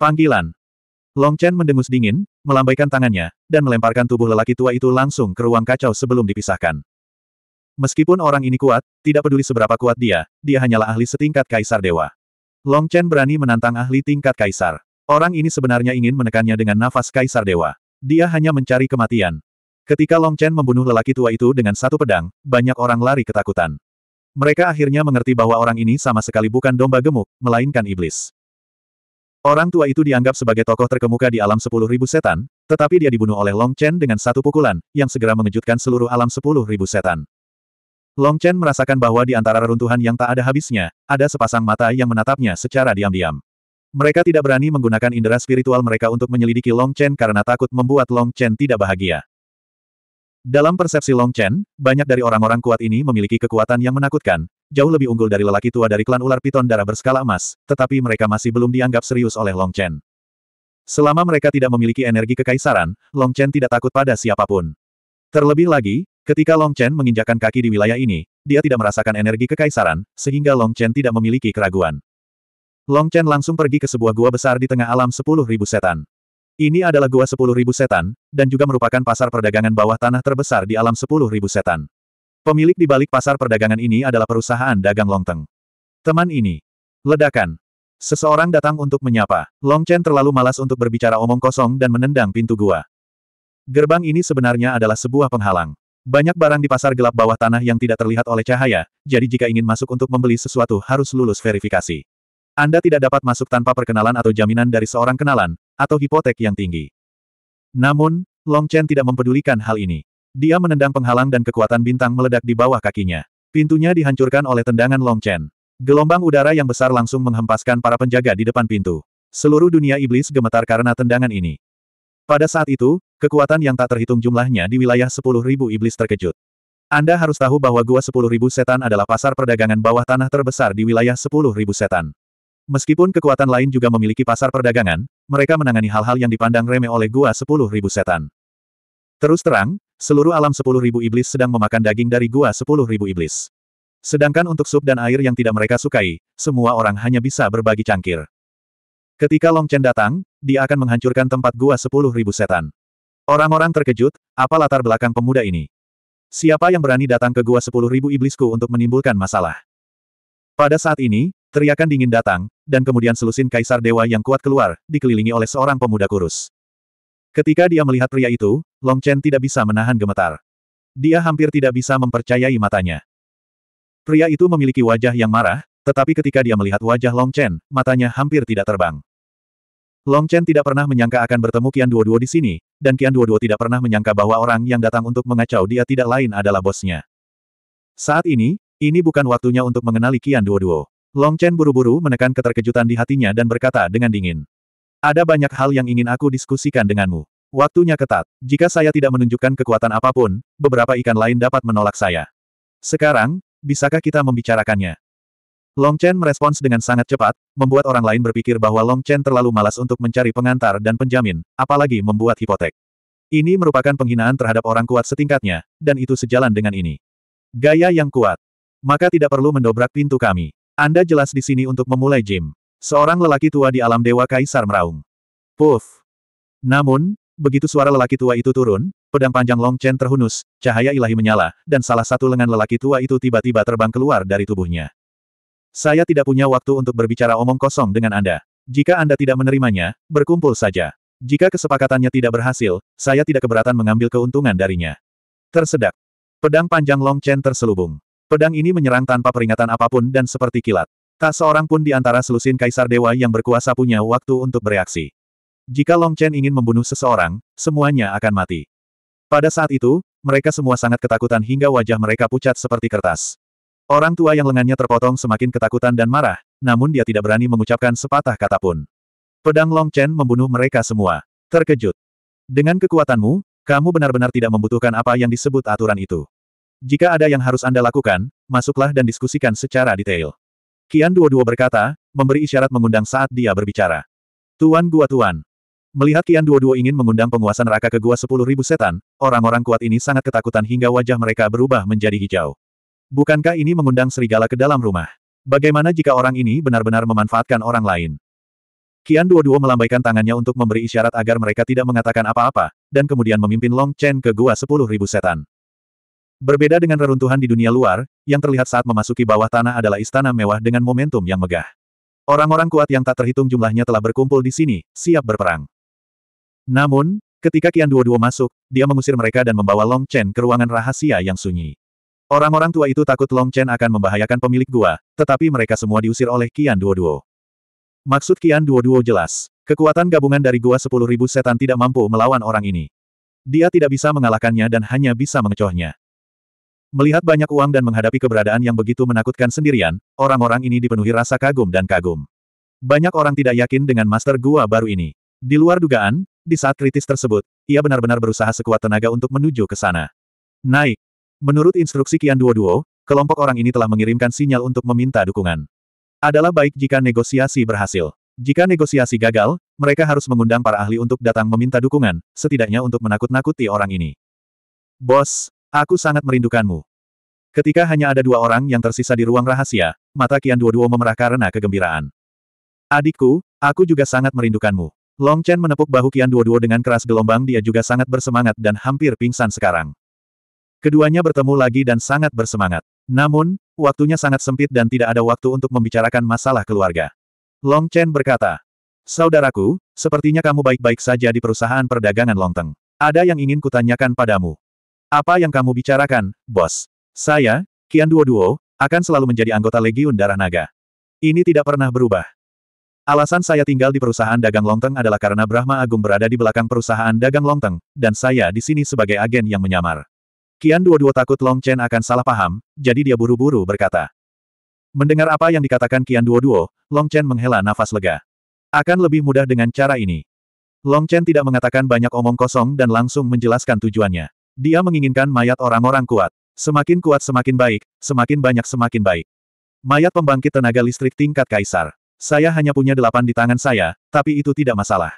Panggilan. Long Chen mendengus dingin, melambaikan tangannya, dan melemparkan tubuh lelaki tua itu langsung ke ruang kacau sebelum dipisahkan. Meskipun orang ini kuat, tidak peduli seberapa kuat dia, dia hanyalah ahli setingkat kaisar dewa. Long Chen berani menantang ahli tingkat kaisar. Orang ini sebenarnya ingin menekannya dengan nafas kaisar dewa. Dia hanya mencari kematian. Ketika Long Chen membunuh lelaki tua itu dengan satu pedang, banyak orang lari ketakutan. Mereka akhirnya mengerti bahwa orang ini sama sekali bukan domba gemuk, melainkan iblis. Orang tua itu dianggap sebagai tokoh terkemuka di alam sepuluh ribu setan, tetapi dia dibunuh oleh Long Chen dengan satu pukulan, yang segera mengejutkan seluruh alam sepuluh ribu setan. Long Chen merasakan bahwa di antara reruntuhan yang tak ada habisnya, ada sepasang mata yang menatapnya secara diam-diam. Mereka tidak berani menggunakan indera spiritual mereka untuk menyelidiki Long Chen karena takut membuat Long Chen tidak bahagia. Dalam persepsi Long Chen, banyak dari orang-orang kuat ini memiliki kekuatan yang menakutkan, jauh lebih unggul dari lelaki tua dari klan ular piton darah berskala emas, tetapi mereka masih belum dianggap serius oleh Long Chen. Selama mereka tidak memiliki energi kekaisaran, Long Chen tidak takut pada siapapun. Terlebih lagi, ketika Long Chen menginjakan kaki di wilayah ini, dia tidak merasakan energi kekaisaran, sehingga Long Chen tidak memiliki keraguan. Long Chen langsung pergi ke sebuah gua besar di tengah alam sepuluh ribu setan. Ini adalah gua sepuluh ribu setan, dan juga merupakan pasar perdagangan bawah tanah terbesar di alam sepuluh ribu setan. Pemilik di balik pasar perdagangan ini adalah perusahaan dagang Longteng. Teman ini. Ledakan. Seseorang datang untuk menyapa. Long Chen terlalu malas untuk berbicara omong kosong dan menendang pintu gua. Gerbang ini sebenarnya adalah sebuah penghalang. Banyak barang di pasar gelap bawah tanah yang tidak terlihat oleh cahaya, jadi jika ingin masuk untuk membeli sesuatu harus lulus verifikasi. Anda tidak dapat masuk tanpa perkenalan atau jaminan dari seorang kenalan, atau hipotek yang tinggi. Namun, Long Chen tidak mempedulikan hal ini. Dia menendang penghalang dan kekuatan bintang meledak di bawah kakinya. Pintunya dihancurkan oleh tendangan Long Chen. Gelombang udara yang besar langsung menghempaskan para penjaga di depan pintu. Seluruh dunia iblis gemetar karena tendangan ini. Pada saat itu, kekuatan yang tak terhitung jumlahnya di wilayah 10.000 iblis terkejut. Anda harus tahu bahwa Gua 10.000 Setan adalah pasar perdagangan bawah tanah terbesar di wilayah 10.000 Setan. Meskipun kekuatan lain juga memiliki pasar perdagangan, mereka menangani hal-hal yang dipandang remeh oleh gua sepuluh ribu setan. Terus terang, seluruh alam sepuluh ribu iblis sedang memakan daging dari gua sepuluh ribu iblis. Sedangkan untuk sup dan air yang tidak mereka sukai, semua orang hanya bisa berbagi cangkir. Ketika Long Chen datang, dia akan menghancurkan tempat gua sepuluh ribu setan. Orang-orang terkejut, apa latar belakang pemuda ini? Siapa yang berani datang ke gua sepuluh ribu iblisku untuk menimbulkan masalah? Pada saat ini, Teriakan dingin datang, dan kemudian selusin kaisar dewa yang kuat keluar, dikelilingi oleh seorang pemuda kurus. Ketika dia melihat pria itu, Long Chen tidak bisa menahan gemetar. Dia hampir tidak bisa mempercayai matanya. Pria itu memiliki wajah yang marah, tetapi ketika dia melihat wajah Long Chen, matanya hampir tidak terbang. Long Chen tidak pernah menyangka akan bertemu Qian Duo-Duo di sini, dan Kian Duo-Duo tidak pernah menyangka bahwa orang yang datang untuk mengacau dia tidak lain adalah bosnya. Saat ini, ini bukan waktunya untuk mengenali Kian Duo-Duo. Long Chen buru-buru menekan keterkejutan di hatinya dan berkata dengan dingin. Ada banyak hal yang ingin aku diskusikan denganmu. Waktunya ketat. Jika saya tidak menunjukkan kekuatan apapun, beberapa ikan lain dapat menolak saya. Sekarang, bisakah kita membicarakannya? Long Chen merespons dengan sangat cepat, membuat orang lain berpikir bahwa Long Chen terlalu malas untuk mencari pengantar dan penjamin, apalagi membuat hipotek. Ini merupakan penghinaan terhadap orang kuat setingkatnya, dan itu sejalan dengan ini. Gaya yang kuat. Maka tidak perlu mendobrak pintu kami. Anda jelas di sini untuk memulai gym. Seorang lelaki tua di alam dewa kaisar meraung. Puff. Namun, begitu suara lelaki tua itu turun, pedang panjang Long Chen terhunus, cahaya ilahi menyala, dan salah satu lengan lelaki tua itu tiba-tiba terbang keluar dari tubuhnya. Saya tidak punya waktu untuk berbicara omong kosong dengan Anda. Jika Anda tidak menerimanya, berkumpul saja. Jika kesepakatannya tidak berhasil, saya tidak keberatan mengambil keuntungan darinya. Tersedak. Pedang panjang Long Chen terselubung. Pedang ini menyerang tanpa peringatan apapun dan seperti kilat. Tak seorang pun di antara selusin kaisar dewa yang berkuasa punya waktu untuk bereaksi. Jika Long Chen ingin membunuh seseorang, semuanya akan mati. Pada saat itu, mereka semua sangat ketakutan hingga wajah mereka pucat seperti kertas. Orang tua yang lengannya terpotong semakin ketakutan dan marah, namun dia tidak berani mengucapkan sepatah kata pun. Pedang Long Chen membunuh mereka semua. Terkejut. Dengan kekuatanmu, kamu benar-benar tidak membutuhkan apa yang disebut aturan itu. Jika ada yang harus Anda lakukan, masuklah dan diskusikan secara detail. Kian Duo-Duo berkata, memberi isyarat mengundang saat dia berbicara. Tuan Gua Tuan. Melihat Kian Duo-Duo ingin mengundang penguasa neraka ke Gua Sepuluh Ribu Setan, orang-orang kuat ini sangat ketakutan hingga wajah mereka berubah menjadi hijau. Bukankah ini mengundang serigala ke dalam rumah? Bagaimana jika orang ini benar-benar memanfaatkan orang lain? Kian Duo-Duo melambaikan tangannya untuk memberi isyarat agar mereka tidak mengatakan apa-apa, dan kemudian memimpin Long Chen ke Gua Sepuluh Ribu Setan. Berbeda dengan reruntuhan di dunia luar, yang terlihat saat memasuki bawah tanah adalah istana mewah dengan momentum yang megah. Orang-orang kuat yang tak terhitung jumlahnya telah berkumpul di sini, siap berperang. Namun, ketika Kian Duo Duo masuk, dia mengusir mereka dan membawa Long Chen ke ruangan rahasia yang sunyi. Orang-orang tua itu takut Long Chen akan membahayakan pemilik gua, tetapi mereka semua diusir oleh Kian Duo Duo. Maksud Kian Duo Duo jelas. Kekuatan gabungan dari gua 10.000 setan tidak mampu melawan orang ini. Dia tidak bisa mengalahkannya dan hanya bisa mengecohnya. Melihat banyak uang dan menghadapi keberadaan yang begitu menakutkan sendirian, orang-orang ini dipenuhi rasa kagum dan kagum. Banyak orang tidak yakin dengan master gua baru ini. Di luar dugaan, di saat kritis tersebut, ia benar-benar berusaha sekuat tenaga untuk menuju ke sana. Naik. Menurut instruksi Kian Duo Duo, kelompok orang ini telah mengirimkan sinyal untuk meminta dukungan. Adalah baik jika negosiasi berhasil. Jika negosiasi gagal, mereka harus mengundang para ahli untuk datang meminta dukungan, setidaknya untuk menakut-nakuti orang ini. Bos, Aku sangat merindukanmu. Ketika hanya ada dua orang yang tersisa di ruang rahasia, mata Kian Duo-Duo memerah karena kegembiraan. Adikku, aku juga sangat merindukanmu. Long Chen menepuk bahu Kian Duo-Duo dengan keras gelombang dia juga sangat bersemangat dan hampir pingsan sekarang. Keduanya bertemu lagi dan sangat bersemangat. Namun, waktunya sangat sempit dan tidak ada waktu untuk membicarakan masalah keluarga. Long Chen berkata, Saudaraku, sepertinya kamu baik-baik saja di perusahaan perdagangan Longteng. Ada yang ingin kutanyakan padamu. Apa yang kamu bicarakan, bos? Saya, Kian Duo Duo, akan selalu menjadi anggota Legiun Darah Naga. Ini tidak pernah berubah. Alasan saya tinggal di perusahaan dagang Longteng adalah karena Brahma Agung berada di belakang perusahaan dagang Longteng, dan saya di sini sebagai agen yang menyamar. Kian Duo Duo takut Long Chen akan salah paham, jadi dia buru-buru berkata. Mendengar apa yang dikatakan Kian Duo Duo, Long Chen menghela nafas lega. Akan lebih mudah dengan cara ini. Long Chen tidak mengatakan banyak omong kosong dan langsung menjelaskan tujuannya. Dia menginginkan mayat orang-orang kuat. Semakin kuat semakin baik, semakin banyak semakin baik. Mayat pembangkit tenaga listrik tingkat kaisar. Saya hanya punya delapan di tangan saya, tapi itu tidak masalah.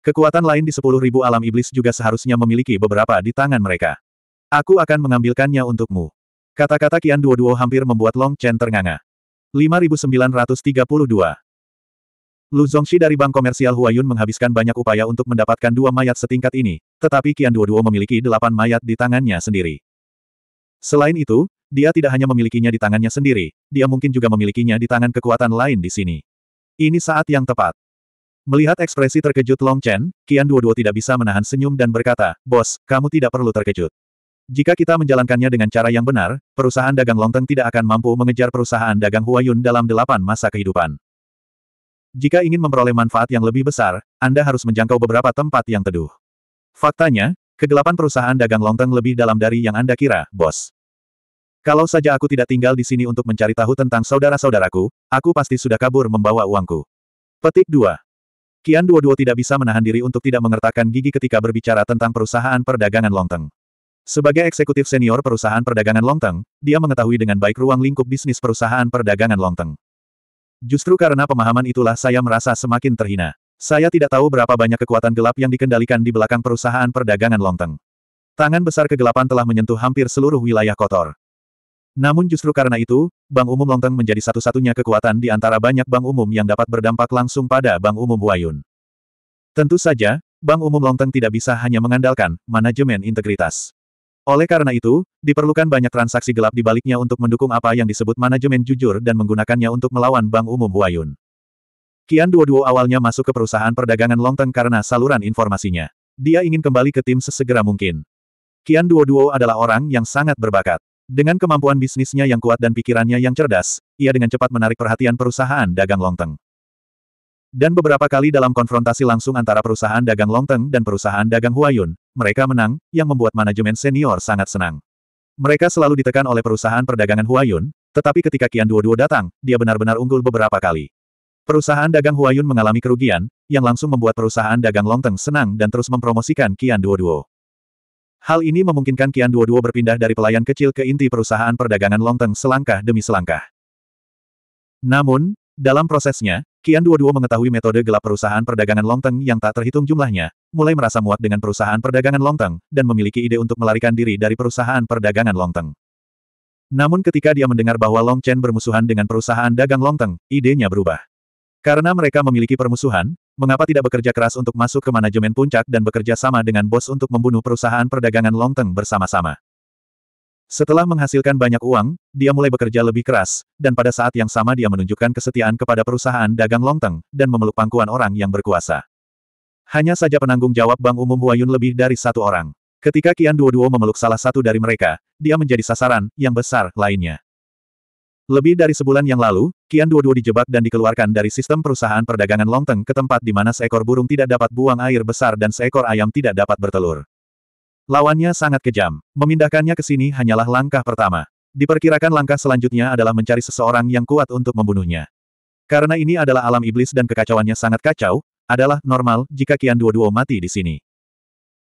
Kekuatan lain di sepuluh ribu alam iblis juga seharusnya memiliki beberapa di tangan mereka. Aku akan mengambilkannya untukmu. Kata-kata Kian Duo Duo hampir membuat Long Chen ternganga. 5932. Lu Zongxi dari bank komersial Huayun menghabiskan banyak upaya untuk mendapatkan dua mayat setingkat ini, tetapi Qian Duo-Duo memiliki delapan mayat di tangannya sendiri. Selain itu, dia tidak hanya memilikinya di tangannya sendiri, dia mungkin juga memilikinya di tangan kekuatan lain di sini. Ini saat yang tepat. Melihat ekspresi terkejut Long Chen, Qian Duo-Duo tidak bisa menahan senyum dan berkata, Bos, kamu tidak perlu terkejut. Jika kita menjalankannya dengan cara yang benar, perusahaan dagang Longteng tidak akan mampu mengejar perusahaan dagang Huayun dalam delapan masa kehidupan. Jika ingin memperoleh manfaat yang lebih besar, Anda harus menjangkau beberapa tempat yang teduh. Faktanya, kegelapan perusahaan dagang lonteng lebih dalam dari yang Anda kira, bos. Kalau saja aku tidak tinggal di sini untuk mencari tahu tentang saudara-saudaraku, aku pasti sudah kabur membawa uangku. Petik 2. Kian Duo-Duo tidak bisa menahan diri untuk tidak mengertakkan gigi ketika berbicara tentang perusahaan perdagangan lonteng. Sebagai eksekutif senior perusahaan perdagangan lonteng, dia mengetahui dengan baik ruang lingkup bisnis perusahaan perdagangan lonteng. Justru karena pemahaman itulah saya merasa semakin terhina. Saya tidak tahu berapa banyak kekuatan gelap yang dikendalikan di belakang perusahaan perdagangan Longteng. Tangan besar kegelapan telah menyentuh hampir seluruh wilayah kotor. Namun justru karena itu, Bank Umum Longteng menjadi satu-satunya kekuatan di antara banyak bank umum yang dapat berdampak langsung pada Bank Umum Huayun. Tentu saja, Bank Umum Longteng tidak bisa hanya mengandalkan manajemen integritas. Oleh karena itu, diperlukan banyak transaksi gelap di baliknya untuk mendukung apa yang disebut manajemen jujur dan menggunakannya untuk melawan Bank Umum Huayun. Kian Duo-Duo awalnya masuk ke perusahaan perdagangan Longteng karena saluran informasinya. Dia ingin kembali ke tim sesegera mungkin. Kian Duo-Duo adalah orang yang sangat berbakat. Dengan kemampuan bisnisnya yang kuat dan pikirannya yang cerdas, ia dengan cepat menarik perhatian perusahaan dagang Longteng. Dan beberapa kali dalam konfrontasi langsung antara perusahaan dagang Longteng dan perusahaan dagang Huayun, mereka menang, yang membuat manajemen senior sangat senang. Mereka selalu ditekan oleh perusahaan perdagangan Huayun, tetapi ketika Qian Duo Duo datang, dia benar-benar unggul beberapa kali. Perusahaan dagang Huayun mengalami kerugian, yang langsung membuat perusahaan dagang Longteng senang dan terus mempromosikan Qian Duo Duo. Hal ini memungkinkan Qian Duo Duo berpindah dari pelayan kecil ke inti perusahaan perdagangan Longteng selangkah demi selangkah. Namun, dalam prosesnya, Kian Duo-Duo mengetahui metode gelap perusahaan perdagangan Longteng yang tak terhitung jumlahnya, mulai merasa muak dengan perusahaan perdagangan Longteng, dan memiliki ide untuk melarikan diri dari perusahaan perdagangan Longteng. Namun ketika dia mendengar bahwa Long Chen bermusuhan dengan perusahaan dagang Longteng, idenya berubah. Karena mereka memiliki permusuhan, mengapa tidak bekerja keras untuk masuk ke manajemen puncak dan bekerja sama dengan bos untuk membunuh perusahaan perdagangan Longteng bersama-sama? Setelah menghasilkan banyak uang, dia mulai bekerja lebih keras, dan pada saat yang sama dia menunjukkan kesetiaan kepada perusahaan dagang Longteng, dan memeluk pangkuan orang yang berkuasa. Hanya saja penanggung jawab Bank Umum Huayun lebih dari satu orang. Ketika Kian Duo-Duo memeluk salah satu dari mereka, dia menjadi sasaran yang besar lainnya. Lebih dari sebulan yang lalu, Kian Duo-Duo dijebak dan dikeluarkan dari sistem perusahaan perdagangan Longteng ke tempat di mana seekor burung tidak dapat buang air besar dan seekor ayam tidak dapat bertelur. Lawannya sangat kejam. Memindahkannya ke sini hanyalah langkah pertama. Diperkirakan langkah selanjutnya adalah mencari seseorang yang kuat untuk membunuhnya. Karena ini adalah alam iblis dan kekacauannya sangat kacau, adalah normal jika Kian Duo Duo mati di sini.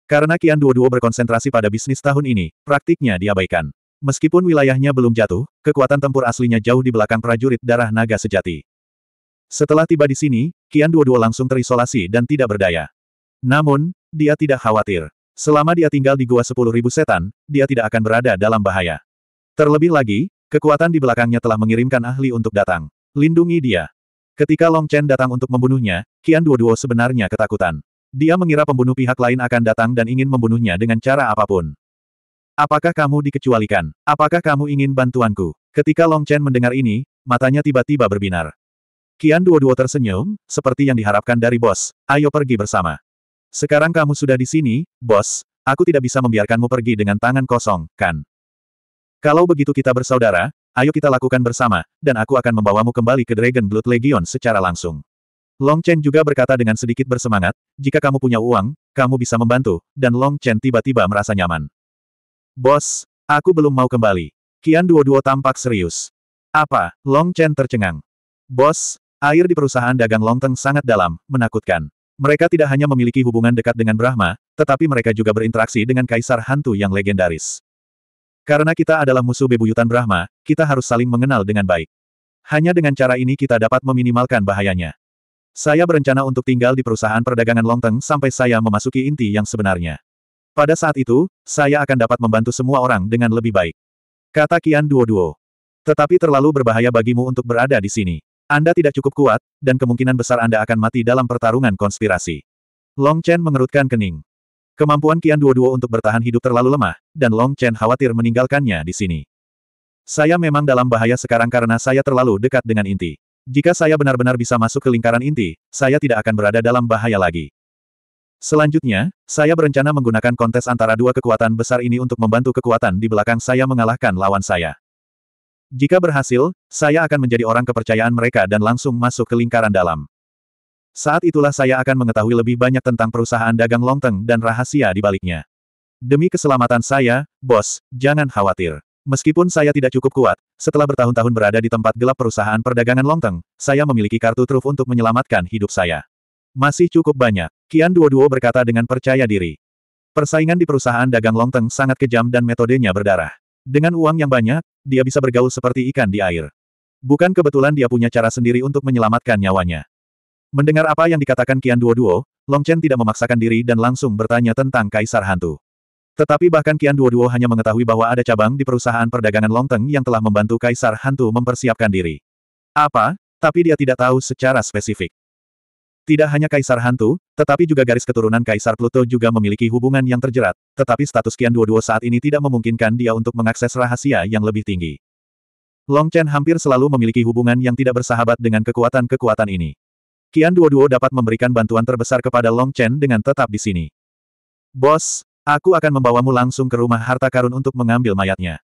Karena Kian Duo Duo berkonsentrasi pada bisnis tahun ini, praktiknya diabaikan. Meskipun wilayahnya belum jatuh, kekuatan tempur aslinya jauh di belakang prajurit darah naga sejati. Setelah tiba di sini, Kian Duo Duo langsung terisolasi dan tidak berdaya. Namun, dia tidak khawatir. Selama dia tinggal di Gua sepuluh ribu Setan, dia tidak akan berada dalam bahaya. Terlebih lagi, kekuatan di belakangnya telah mengirimkan ahli untuk datang. Lindungi dia. Ketika Long Chen datang untuk membunuhnya, Qian Duoduo sebenarnya ketakutan. Dia mengira pembunuh pihak lain akan datang dan ingin membunuhnya dengan cara apapun. Apakah kamu dikecualikan? Apakah kamu ingin bantuanku? Ketika Long Chen mendengar ini, matanya tiba-tiba berbinar. Kian Duo-Duo tersenyum, seperti yang diharapkan dari bos, ayo pergi bersama. Sekarang kamu sudah di sini, bos, aku tidak bisa membiarkanmu pergi dengan tangan kosong, kan? Kalau begitu kita bersaudara, ayo kita lakukan bersama, dan aku akan membawamu kembali ke Dragon Blood Legion secara langsung. Long Chen juga berkata dengan sedikit bersemangat, jika kamu punya uang, kamu bisa membantu, dan Long Chen tiba-tiba merasa nyaman. Bos, aku belum mau kembali. Kian Duo-Duo tampak serius. Apa? Long Chen tercengang. Bos, air di perusahaan dagang Long Teng sangat dalam, menakutkan. Mereka tidak hanya memiliki hubungan dekat dengan Brahma, tetapi mereka juga berinteraksi dengan Kaisar Hantu yang legendaris. Karena kita adalah musuh bebuyutan Brahma, kita harus saling mengenal dengan baik. Hanya dengan cara ini kita dapat meminimalkan bahayanya. Saya berencana untuk tinggal di perusahaan perdagangan Longteng sampai saya memasuki inti yang sebenarnya. Pada saat itu, saya akan dapat membantu semua orang dengan lebih baik. Kata Kian Duo Duo. Tetapi terlalu berbahaya bagimu untuk berada di sini. Anda tidak cukup kuat, dan kemungkinan besar Anda akan mati dalam pertarungan konspirasi. Long Chen mengerutkan kening. Kemampuan kian Duo-Duo untuk bertahan hidup terlalu lemah, dan Long Chen khawatir meninggalkannya di sini. Saya memang dalam bahaya sekarang karena saya terlalu dekat dengan inti. Jika saya benar-benar bisa masuk ke lingkaran inti, saya tidak akan berada dalam bahaya lagi. Selanjutnya, saya berencana menggunakan kontes antara dua kekuatan besar ini untuk membantu kekuatan di belakang saya mengalahkan lawan saya. Jika berhasil, saya akan menjadi orang kepercayaan mereka dan langsung masuk ke lingkaran dalam. Saat itulah saya akan mengetahui lebih banyak tentang perusahaan dagang Longteng dan rahasia di baliknya. Demi keselamatan saya, bos, jangan khawatir. Meskipun saya tidak cukup kuat, setelah bertahun-tahun berada di tempat gelap perusahaan perdagangan Longteng, saya memiliki kartu truf untuk menyelamatkan hidup saya. Masih cukup banyak, Kian Duo-Duo berkata dengan percaya diri. Persaingan di perusahaan dagang Longteng sangat kejam dan metodenya berdarah. Dengan uang yang banyak, dia bisa bergaul seperti ikan di air. Bukan kebetulan dia punya cara sendiri untuk menyelamatkan nyawanya. Mendengar apa yang dikatakan Kian Duo Duo, Long Chen tidak memaksakan diri dan langsung bertanya tentang Kaisar Hantu. Tetapi bahkan Kian Duo Duo hanya mengetahui bahwa ada cabang di perusahaan perdagangan Long Teng yang telah membantu Kaisar Hantu mempersiapkan diri. Apa? Tapi dia tidak tahu secara spesifik. Tidak hanya Kaisar Hantu, tetapi juga garis keturunan Kaisar Pluto juga memiliki hubungan yang terjerat, tetapi status Kian Duo Duo saat ini tidak memungkinkan dia untuk mengakses rahasia yang lebih tinggi. Long Chen hampir selalu memiliki hubungan yang tidak bersahabat dengan kekuatan-kekuatan ini. Kian Duo Duo dapat memberikan bantuan terbesar kepada Long Chen dengan tetap di sini. Bos, aku akan membawamu langsung ke rumah harta karun untuk mengambil mayatnya.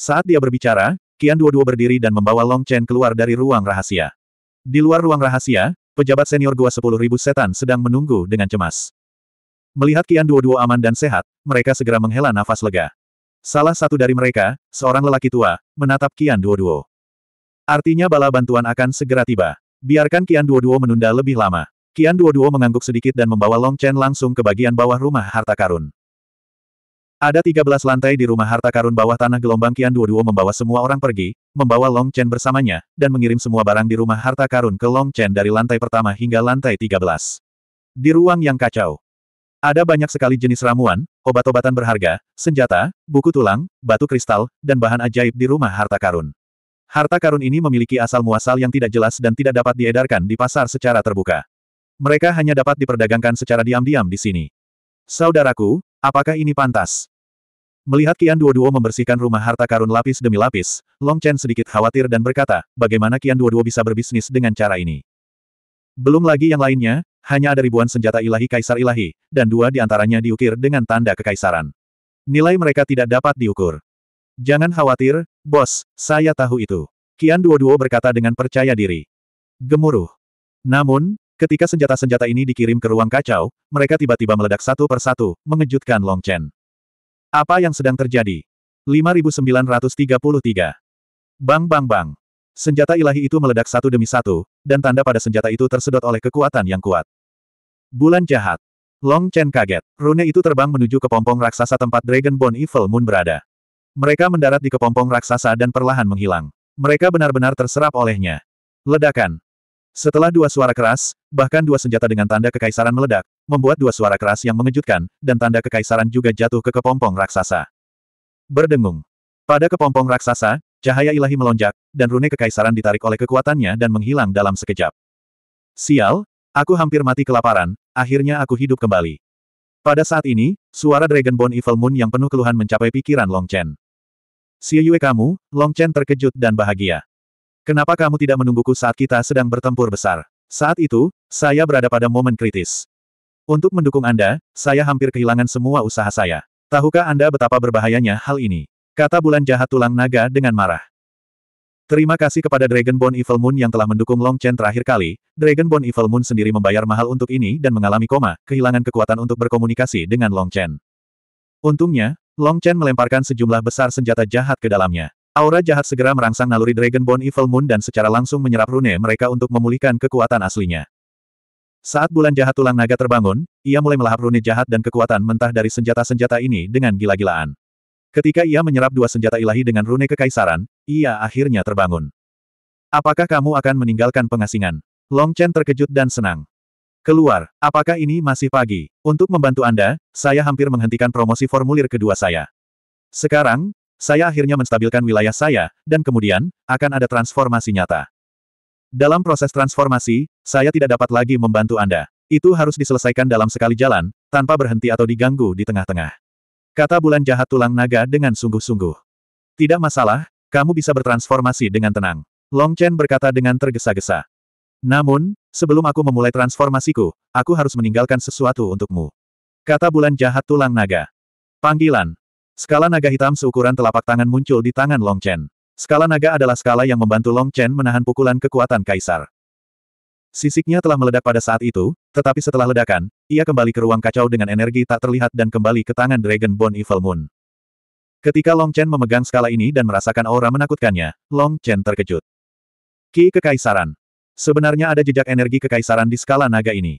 Saat dia berbicara, Kian Duo Duo berdiri dan membawa Long Chen keluar dari ruang rahasia. Di luar ruang rahasia, pejabat senior Gua 10.000 setan sedang menunggu dengan cemas. Melihat Kian Duo-Duo aman dan sehat, mereka segera menghela nafas lega. Salah satu dari mereka, seorang lelaki tua, menatap Kian Duo-Duo. Artinya bala bantuan akan segera tiba. Biarkan Kian Duo-Duo menunda lebih lama. Kian Duo-Duo mengangguk sedikit dan membawa Long Chen langsung ke bagian bawah rumah harta karun. Ada 13 lantai di rumah harta karun bawah tanah gelombang Kian duo Duo membawa semua orang pergi, membawa Long Chen bersamanya, dan mengirim semua barang di rumah harta karun ke Long Chen dari lantai pertama hingga lantai 13. Di ruang yang kacau, ada banyak sekali jenis ramuan, obat-obatan berharga, senjata, buku tulang, batu kristal, dan bahan ajaib di rumah harta karun. Harta karun ini memiliki asal-muasal yang tidak jelas dan tidak dapat diedarkan di pasar secara terbuka. Mereka hanya dapat diperdagangkan secara diam-diam di sini. Saudaraku, Apakah ini pantas? Melihat Kian Duo-Duo membersihkan rumah harta karun lapis demi lapis, Long Chen sedikit khawatir dan berkata, bagaimana Kian Duo-Duo bisa berbisnis dengan cara ini? Belum lagi yang lainnya, hanya ada ribuan senjata ilahi kaisar ilahi, dan dua di antaranya diukir dengan tanda kekaisaran. Nilai mereka tidak dapat diukur. Jangan khawatir, bos, saya tahu itu. Kian Duo-Duo berkata dengan percaya diri. Gemuruh. Namun, Ketika senjata-senjata ini dikirim ke ruang kacau, mereka tiba-tiba meledak satu persatu, mengejutkan Long Chen. Apa yang sedang terjadi? 5933. Bang bang bang. Senjata ilahi itu meledak satu demi satu, dan tanda pada senjata itu tersedot oleh kekuatan yang kuat. Bulan jahat. Long Chen kaget. Rune itu terbang menuju ke pompong raksasa tempat Dragon Dragonborn Evil Moon berada. Mereka mendarat di kepompong raksasa dan perlahan menghilang. Mereka benar-benar terserap olehnya. Ledakan. Setelah dua suara keras, bahkan dua senjata dengan tanda kekaisaran meledak, membuat dua suara keras yang mengejutkan, dan tanda kekaisaran juga jatuh ke kepompong raksasa. Berdengung. Pada kepompong raksasa, cahaya ilahi melonjak, dan rune kekaisaran ditarik oleh kekuatannya dan menghilang dalam sekejap. Sial, aku hampir mati kelaparan, akhirnya aku hidup kembali. Pada saat ini, suara Dragonborn Evil Moon yang penuh keluhan mencapai pikiran Long Chen. Siyue kamu, Long Chen terkejut dan bahagia. Kenapa kamu tidak menungguku saat kita sedang bertempur besar? Saat itu, saya berada pada momen kritis. Untuk mendukung Anda, saya hampir kehilangan semua usaha saya. Tahukah Anda betapa berbahayanya hal ini? Kata bulan jahat tulang naga dengan marah. Terima kasih kepada Dragonborn Evil Moon yang telah mendukung Long Chen terakhir kali, Dragonborn Evil Moon sendiri membayar mahal untuk ini dan mengalami koma, kehilangan kekuatan untuk berkomunikasi dengan Long Chen. Untungnya, Long Chen melemparkan sejumlah besar senjata jahat ke dalamnya. Aura jahat segera merangsang naluri Dragonborn Evil Moon dan secara langsung menyerap rune mereka untuk memulihkan kekuatan aslinya. Saat bulan jahat tulang naga terbangun, ia mulai melahap rune jahat dan kekuatan mentah dari senjata-senjata ini dengan gila-gilaan. Ketika ia menyerap dua senjata ilahi dengan rune kekaisaran, ia akhirnya terbangun. Apakah kamu akan meninggalkan pengasingan? Long Chen terkejut dan senang. Keluar, apakah ini masih pagi? Untuk membantu Anda, saya hampir menghentikan promosi formulir kedua saya. Sekarang, saya akhirnya menstabilkan wilayah saya, dan kemudian, akan ada transformasi nyata. Dalam proses transformasi, saya tidak dapat lagi membantu Anda. Itu harus diselesaikan dalam sekali jalan, tanpa berhenti atau diganggu di tengah-tengah. Kata bulan jahat tulang naga dengan sungguh-sungguh. Tidak masalah, kamu bisa bertransformasi dengan tenang. Long Chen berkata dengan tergesa-gesa. Namun, sebelum aku memulai transformasiku, aku harus meninggalkan sesuatu untukmu. Kata bulan jahat tulang naga. Panggilan, Skala naga hitam seukuran telapak tangan muncul di tangan Long Chen. Skala naga adalah skala yang membantu Long Chen menahan pukulan kekuatan kaisar. Sisiknya telah meledak pada saat itu, tetapi setelah ledakan, ia kembali ke ruang kacau dengan energi tak terlihat dan kembali ke tangan Dragon Bone Evil Moon. Ketika Long Chen memegang skala ini dan merasakan aura menakutkannya, Long Chen terkejut. Ki Kekaisaran. Sebenarnya ada jejak energi kekaisaran di skala naga ini.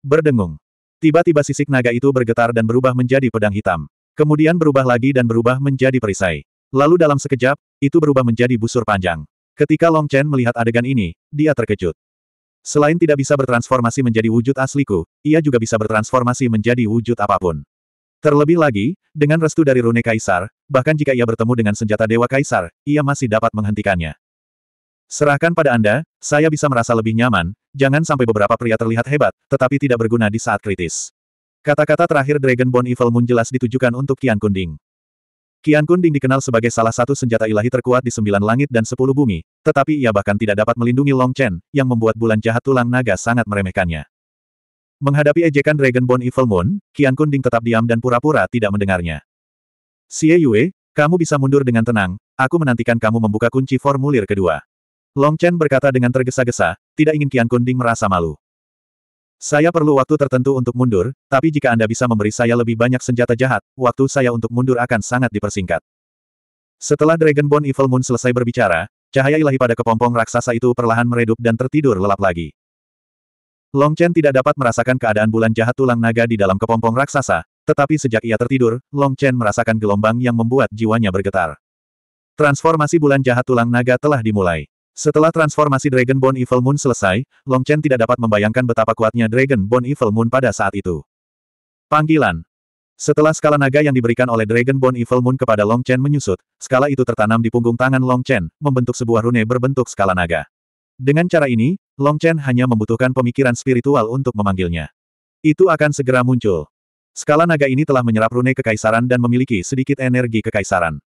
Berdengung. Tiba-tiba sisik naga itu bergetar dan berubah menjadi pedang hitam. Kemudian berubah lagi dan berubah menjadi perisai. Lalu dalam sekejap, itu berubah menjadi busur panjang. Ketika Long Chen melihat adegan ini, dia terkejut. Selain tidak bisa bertransformasi menjadi wujud asliku, ia juga bisa bertransformasi menjadi wujud apapun. Terlebih lagi, dengan restu dari Rune Kaisar, bahkan jika ia bertemu dengan senjata Dewa Kaisar, ia masih dapat menghentikannya. Serahkan pada Anda, saya bisa merasa lebih nyaman, jangan sampai beberapa pria terlihat hebat, tetapi tidak berguna di saat kritis. Kata-kata terakhir Dragonborn Evil Moon jelas ditujukan untuk Kian Kunding. Kian Kunding dikenal sebagai salah satu senjata ilahi terkuat di sembilan langit dan sepuluh bumi, tetapi ia bahkan tidak dapat melindungi Long Chen, yang membuat bulan jahat tulang naga sangat meremehkannya. Menghadapi ejekan Dragonborn Evil Moon, Kian Kunding tetap diam dan pura-pura tidak mendengarnya. Xie Yue, kamu bisa mundur dengan tenang, aku menantikan kamu membuka kunci formulir kedua. Long Chen berkata dengan tergesa-gesa, tidak ingin Kian Kunding merasa malu. Saya perlu waktu tertentu untuk mundur, tapi jika Anda bisa memberi saya lebih banyak senjata jahat, waktu saya untuk mundur akan sangat dipersingkat. Setelah Dragonborn Evil Moon selesai berbicara, cahaya ilahi pada kepompong raksasa itu perlahan meredup dan tertidur lelap lagi. Long Chen tidak dapat merasakan keadaan bulan jahat tulang naga di dalam kepompong raksasa, tetapi sejak ia tertidur, Long Chen merasakan gelombang yang membuat jiwanya bergetar. Transformasi bulan jahat tulang naga telah dimulai. Setelah transformasi Dragon Bone Evil Moon selesai, Long Chen tidak dapat membayangkan betapa kuatnya Dragon Bone Evil Moon pada saat itu. Panggilan Setelah skala naga yang diberikan oleh Dragon Bone Evil Moon kepada Long Chen menyusut, skala itu tertanam di punggung tangan Long Chen, membentuk sebuah rune berbentuk skala naga. Dengan cara ini, Long Chen hanya membutuhkan pemikiran spiritual untuk memanggilnya. Itu akan segera muncul. Skala naga ini telah menyerap rune kekaisaran dan memiliki sedikit energi kekaisaran.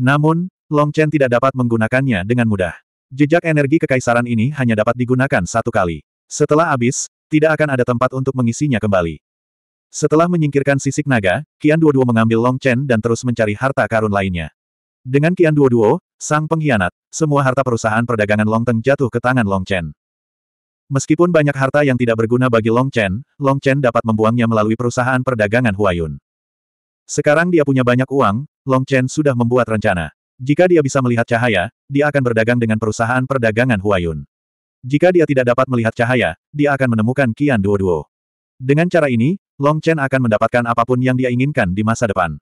Namun, Long Chen tidak dapat menggunakannya dengan mudah. Jejak energi kekaisaran ini hanya dapat digunakan satu kali. Setelah habis, tidak akan ada tempat untuk mengisinya kembali. Setelah menyingkirkan sisik naga, Kian Duo Duo mengambil Long Chen dan terus mencari harta karun lainnya. Dengan Kian Duo Duo, sang pengkhianat, semua harta perusahaan perdagangan Long Teng jatuh ke tangan Long Chen. Meskipun banyak harta yang tidak berguna bagi Long Chen, Long Chen dapat membuangnya melalui perusahaan perdagangan Huayun. Sekarang dia punya banyak uang, Long Chen sudah membuat rencana. Jika dia bisa melihat cahaya, dia akan berdagang dengan perusahaan perdagangan Huayun. Jika dia tidak dapat melihat cahaya, dia akan menemukan Qian Duo Duo. Dengan cara ini, Long Chen akan mendapatkan apapun yang dia inginkan di masa depan.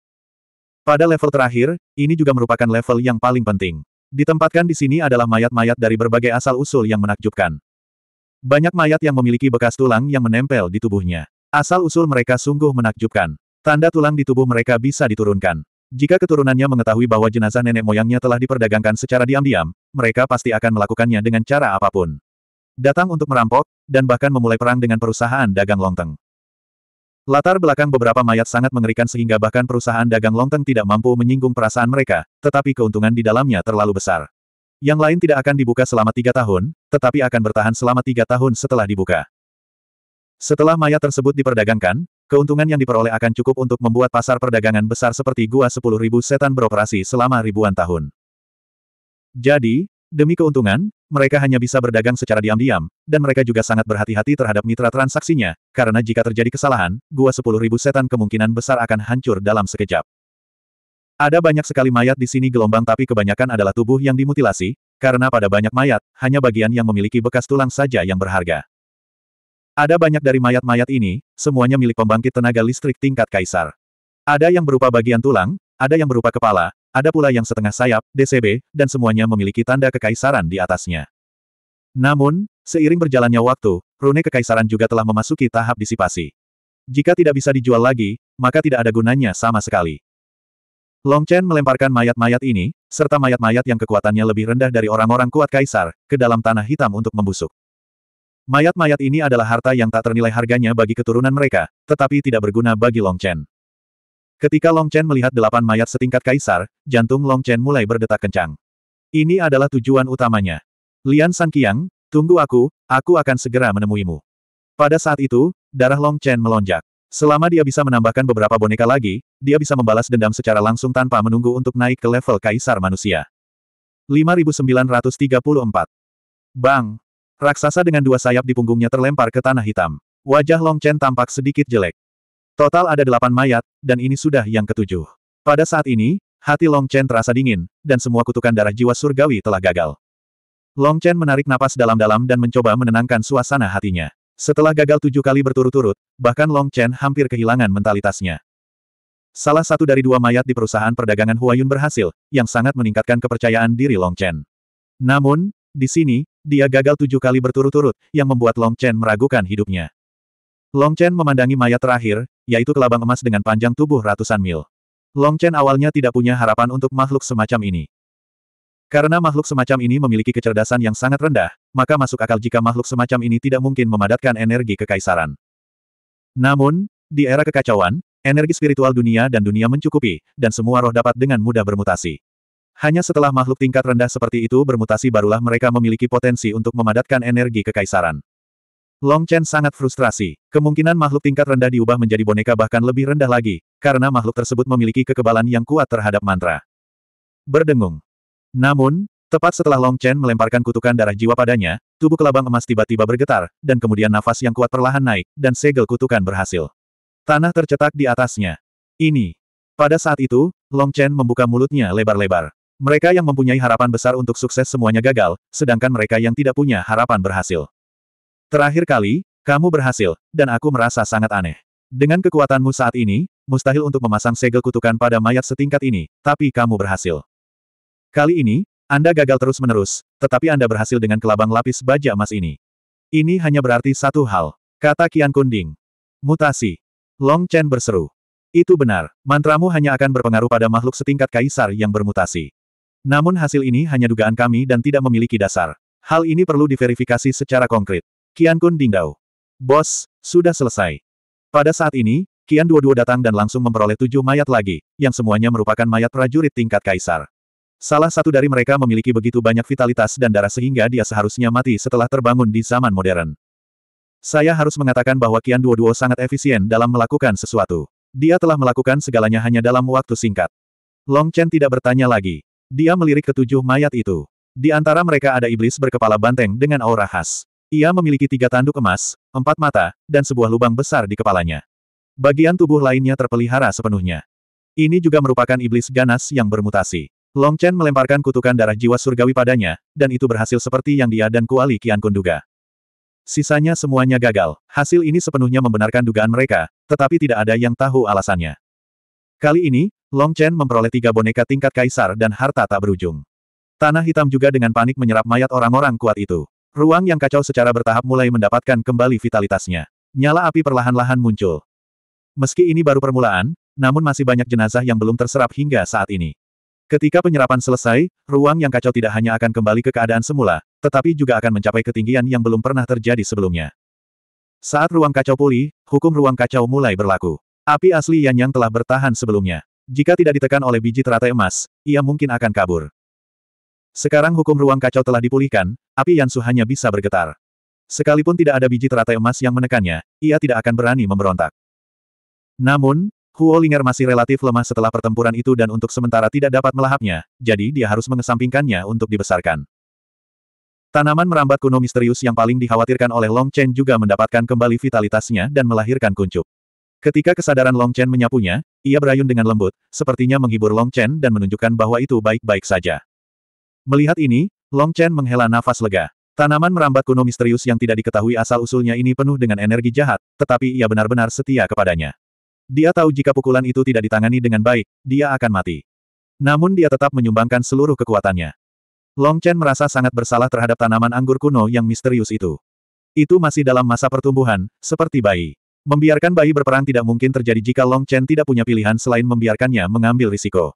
Pada level terakhir, ini juga merupakan level yang paling penting. Ditempatkan di sini adalah mayat-mayat dari berbagai asal-usul yang menakjubkan. Banyak mayat yang memiliki bekas tulang yang menempel di tubuhnya. Asal-usul mereka sungguh menakjubkan. Tanda tulang di tubuh mereka bisa diturunkan. Jika keturunannya mengetahui bahwa jenazah nenek moyangnya telah diperdagangkan secara diam-diam, mereka pasti akan melakukannya dengan cara apapun. Datang untuk merampok, dan bahkan memulai perang dengan perusahaan dagang longteng. Latar belakang beberapa mayat sangat mengerikan sehingga bahkan perusahaan dagang longteng tidak mampu menyinggung perasaan mereka, tetapi keuntungan di dalamnya terlalu besar. Yang lain tidak akan dibuka selama tiga tahun, tetapi akan bertahan selama tiga tahun setelah dibuka. Setelah mayat tersebut diperdagangkan, Keuntungan yang diperoleh akan cukup untuk membuat pasar perdagangan besar seperti gua 10.000 setan beroperasi selama ribuan tahun. Jadi, demi keuntungan, mereka hanya bisa berdagang secara diam-diam, dan mereka juga sangat berhati-hati terhadap mitra transaksinya, karena jika terjadi kesalahan, gua 10.000 setan kemungkinan besar akan hancur dalam sekejap. Ada banyak sekali mayat di sini gelombang tapi kebanyakan adalah tubuh yang dimutilasi, karena pada banyak mayat, hanya bagian yang memiliki bekas tulang saja yang berharga. Ada banyak dari mayat-mayat ini, semuanya milik pembangkit tenaga listrik tingkat kaisar. Ada yang berupa bagian tulang, ada yang berupa kepala, ada pula yang setengah sayap, DCB, dan semuanya memiliki tanda kekaisaran di atasnya. Namun, seiring berjalannya waktu, rune kekaisaran juga telah memasuki tahap disipasi. Jika tidak bisa dijual lagi, maka tidak ada gunanya sama sekali. Long Chen melemparkan mayat-mayat ini, serta mayat-mayat yang kekuatannya lebih rendah dari orang-orang kuat kaisar, ke dalam tanah hitam untuk membusuk. Mayat-mayat ini adalah harta yang tak ternilai harganya bagi keturunan mereka, tetapi tidak berguna bagi Long Chen. Ketika Long Chen melihat delapan mayat setingkat kaisar, jantung Long Chen mulai berdetak kencang. Ini adalah tujuan utamanya. Lian Sanqiang, tunggu aku, aku akan segera menemuimu. Pada saat itu, darah Long Chen melonjak. Selama dia bisa menambahkan beberapa boneka lagi, dia bisa membalas dendam secara langsung tanpa menunggu untuk naik ke level kaisar manusia. 5934 Bang! Raksasa dengan dua sayap di punggungnya terlempar ke tanah hitam. Wajah Long Chen tampak sedikit jelek. Total ada delapan mayat, dan ini sudah yang ketujuh. Pada saat ini, hati Long Chen terasa dingin, dan semua kutukan darah jiwa surgawi telah gagal. Long Chen menarik napas dalam-dalam dan mencoba menenangkan suasana hatinya. Setelah gagal tujuh kali berturut-turut, bahkan Long Chen hampir kehilangan mentalitasnya. Salah satu dari dua mayat di perusahaan perdagangan Huayun berhasil, yang sangat meningkatkan kepercayaan diri Long Chen. Namun, di sini, dia gagal tujuh kali berturut-turut, yang membuat Long Chen meragukan hidupnya. Long Chen memandangi mayat terakhir, yaitu kelabang emas dengan panjang tubuh ratusan mil. Long Chen awalnya tidak punya harapan untuk makhluk semacam ini. Karena makhluk semacam ini memiliki kecerdasan yang sangat rendah, maka masuk akal jika makhluk semacam ini tidak mungkin memadatkan energi kekaisaran. Namun, di era kekacauan, energi spiritual dunia dan dunia mencukupi, dan semua roh dapat dengan mudah bermutasi. Hanya setelah makhluk tingkat rendah seperti itu bermutasi barulah mereka memiliki potensi untuk memadatkan energi kekaisaran. Long Chen sangat frustrasi. Kemungkinan makhluk tingkat rendah diubah menjadi boneka bahkan lebih rendah lagi, karena makhluk tersebut memiliki kekebalan yang kuat terhadap mantra. Berdengung. Namun, tepat setelah Long Chen melemparkan kutukan darah jiwa padanya, tubuh kelabang emas tiba-tiba bergetar, dan kemudian nafas yang kuat perlahan naik, dan segel kutukan berhasil. Tanah tercetak di atasnya. Ini. Pada saat itu, Long Chen membuka mulutnya lebar-lebar. Mereka yang mempunyai harapan besar untuk sukses semuanya gagal, sedangkan mereka yang tidak punya harapan berhasil. Terakhir kali, kamu berhasil, dan aku merasa sangat aneh. Dengan kekuatanmu saat ini, mustahil untuk memasang segel kutukan pada mayat setingkat ini, tapi kamu berhasil. Kali ini, Anda gagal terus-menerus, tetapi Anda berhasil dengan kelabang lapis baja emas ini. Ini hanya berarti satu hal, kata Kian Kunding. Mutasi. Long Chen berseru. Itu benar, mantramu hanya akan berpengaruh pada makhluk setingkat kaisar yang bermutasi. Namun hasil ini hanya dugaan kami dan tidak memiliki dasar. Hal ini perlu diverifikasi secara konkret. Kian Kun Dingdao. Bos, sudah selesai. Pada saat ini, Kian Duo Duo datang dan langsung memperoleh tujuh mayat lagi, yang semuanya merupakan mayat prajurit tingkat kaisar. Salah satu dari mereka memiliki begitu banyak vitalitas dan darah sehingga dia seharusnya mati setelah terbangun di zaman modern. Saya harus mengatakan bahwa Kian Duo-Duo sangat efisien dalam melakukan sesuatu. Dia telah melakukan segalanya hanya dalam waktu singkat. Long Chen tidak bertanya lagi. Dia melirik ketujuh mayat itu. Di antara mereka ada iblis berkepala banteng dengan aura khas. Ia memiliki tiga tanduk emas, empat mata, dan sebuah lubang besar di kepalanya. Bagian tubuh lainnya terpelihara sepenuhnya. Ini juga merupakan iblis ganas yang bermutasi. Long Chen melemparkan kutukan darah jiwa surgawi padanya, dan itu berhasil seperti yang dia dan Kuali Kian duga. Sisanya semuanya gagal, hasil ini sepenuhnya membenarkan dugaan mereka, tetapi tidak ada yang tahu alasannya. Kali ini, Long Chen memperoleh tiga boneka tingkat kaisar dan harta tak berujung. Tanah hitam juga dengan panik menyerap mayat orang-orang kuat itu. Ruang yang kacau secara bertahap mulai mendapatkan kembali vitalitasnya. Nyala api perlahan-lahan muncul. Meski ini baru permulaan, namun masih banyak jenazah yang belum terserap hingga saat ini. Ketika penyerapan selesai, ruang yang kacau tidak hanya akan kembali ke keadaan semula, tetapi juga akan mencapai ketinggian yang belum pernah terjadi sebelumnya. Saat ruang kacau pulih, hukum ruang kacau mulai berlaku. Api asli Yan Yang telah bertahan sebelumnya. Jika tidak ditekan oleh biji teratai emas, ia mungkin akan kabur. Sekarang hukum ruang kacau telah dipulihkan, api Yansu hanya bisa bergetar. Sekalipun tidak ada biji teratai emas yang menekannya, ia tidak akan berani memberontak. Namun, Huo Linger masih relatif lemah setelah pertempuran itu dan untuk sementara tidak dapat melahapnya, jadi dia harus mengesampingkannya untuk dibesarkan. Tanaman merambat kuno misterius yang paling dikhawatirkan oleh Long Chen juga mendapatkan kembali vitalitasnya dan melahirkan kuncup. Ketika kesadaran Long Chen menyapunya, ia berayun dengan lembut, sepertinya menghibur Long Chen dan menunjukkan bahwa itu baik-baik saja. Melihat ini, Long Chen menghela nafas lega. Tanaman merambat kuno misterius yang tidak diketahui asal-usulnya ini penuh dengan energi jahat, tetapi ia benar-benar setia kepadanya. Dia tahu jika pukulan itu tidak ditangani dengan baik, dia akan mati. Namun dia tetap menyumbangkan seluruh kekuatannya. Long Chen merasa sangat bersalah terhadap tanaman anggur kuno yang misterius itu. Itu masih dalam masa pertumbuhan, seperti bayi. Membiarkan bayi berperang tidak mungkin terjadi jika Long Chen tidak punya pilihan selain membiarkannya mengambil risiko.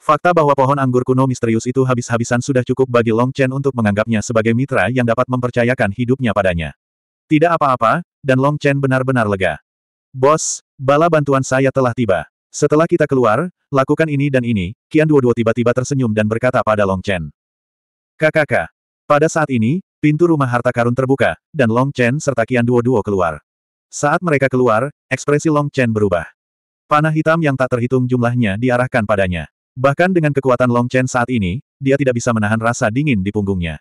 Fakta bahwa pohon anggur kuno misterius itu habis-habisan sudah cukup bagi Long Chen untuk menganggapnya sebagai mitra yang dapat mempercayakan hidupnya padanya. Tidak apa-apa, dan Long Chen benar-benar lega. Bos, bala bantuan saya telah tiba. Setelah kita keluar, lakukan ini dan ini, Kian Duo-Duo tiba-tiba tersenyum dan berkata pada Long Chen. Kakak, pada saat ini, pintu rumah harta karun terbuka, dan Long Chen serta Kian Duo-Duo keluar. Saat mereka keluar, ekspresi Long Chen berubah. Panah hitam yang tak terhitung jumlahnya diarahkan padanya. Bahkan dengan kekuatan Long Chen saat ini, dia tidak bisa menahan rasa dingin di punggungnya.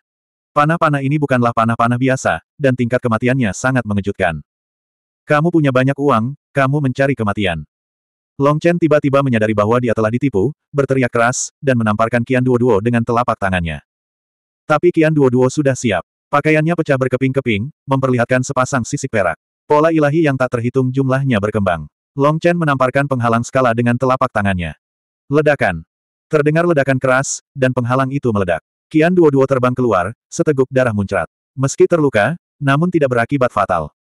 Panah-panah ini bukanlah panah-panah biasa, dan tingkat kematiannya sangat mengejutkan. Kamu punya banyak uang, kamu mencari kematian. Long Chen tiba-tiba menyadari bahwa dia telah ditipu, berteriak keras, dan menamparkan Qian Duo-Duo dengan telapak tangannya. Tapi Qian Duo-Duo sudah siap. Pakaiannya pecah berkeping-keping, memperlihatkan sepasang sisik perak. Pola ilahi yang tak terhitung jumlahnya berkembang. Long Chen menamparkan penghalang skala dengan telapak tangannya. Ledakan. Terdengar ledakan keras, dan penghalang itu meledak. Kian Duo-Duo terbang keluar, seteguk darah muncrat. Meski terluka, namun tidak berakibat fatal.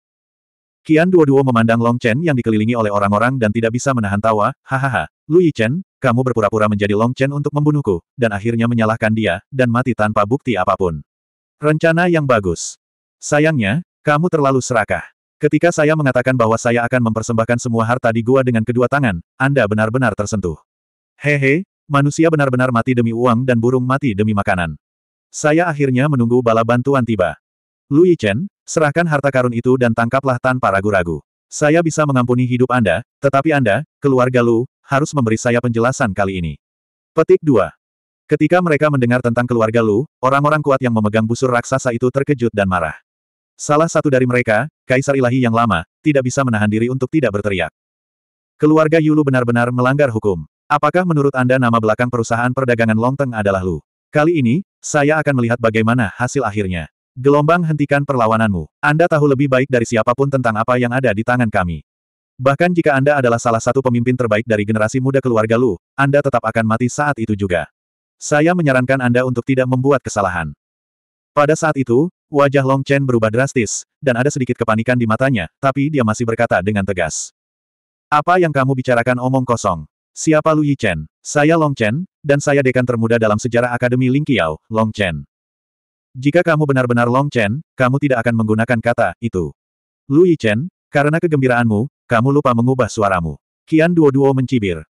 Kian Duo-Duo memandang Long Chen yang dikelilingi oleh orang-orang dan tidak bisa menahan tawa, hahaha, Lu Yi Chen, kamu berpura-pura menjadi Long Chen untuk membunuhku, dan akhirnya menyalahkan dia, dan mati tanpa bukti apapun. Rencana yang bagus. Sayangnya, kamu terlalu serakah. Ketika saya mengatakan bahwa saya akan mempersembahkan semua harta di gua dengan kedua tangan, Anda benar-benar tersentuh. Hehe, manusia benar-benar mati demi uang dan burung mati demi makanan. Saya akhirnya menunggu bala bantuan tiba. Lu Yichen, serahkan harta karun itu dan tangkaplah tanpa ragu-ragu. Saya bisa mengampuni hidup Anda, tetapi Anda, keluarga Lu, harus memberi saya penjelasan kali ini. Petik 2. Ketika mereka mendengar tentang keluarga Lu, orang-orang kuat yang memegang busur raksasa itu terkejut dan marah. Salah satu dari mereka, Kaisar Ilahi yang lama, tidak bisa menahan diri untuk tidak berteriak. Keluarga Yulu benar-benar melanggar hukum. Apakah menurut Anda nama belakang perusahaan perdagangan Longteng adalah Lu? Kali ini, saya akan melihat bagaimana hasil akhirnya. Gelombang hentikan perlawananmu. Anda tahu lebih baik dari siapapun tentang apa yang ada di tangan kami. Bahkan jika Anda adalah salah satu pemimpin terbaik dari generasi muda keluarga Lu, Anda tetap akan mati saat itu juga. Saya menyarankan Anda untuk tidak membuat kesalahan. Pada saat itu, Wajah Long Chen berubah drastis, dan ada sedikit kepanikan di matanya, tapi dia masih berkata dengan tegas. Apa yang kamu bicarakan omong kosong? Siapa Lu Yi Chen? Saya Long Chen, dan saya dekan termuda dalam sejarah Akademi Ling Qiao, Long Chen. Jika kamu benar-benar Long Chen, kamu tidak akan menggunakan kata itu. Lu Yi Chen, karena kegembiraanmu, kamu lupa mengubah suaramu. Qian Duo Duo mencibir.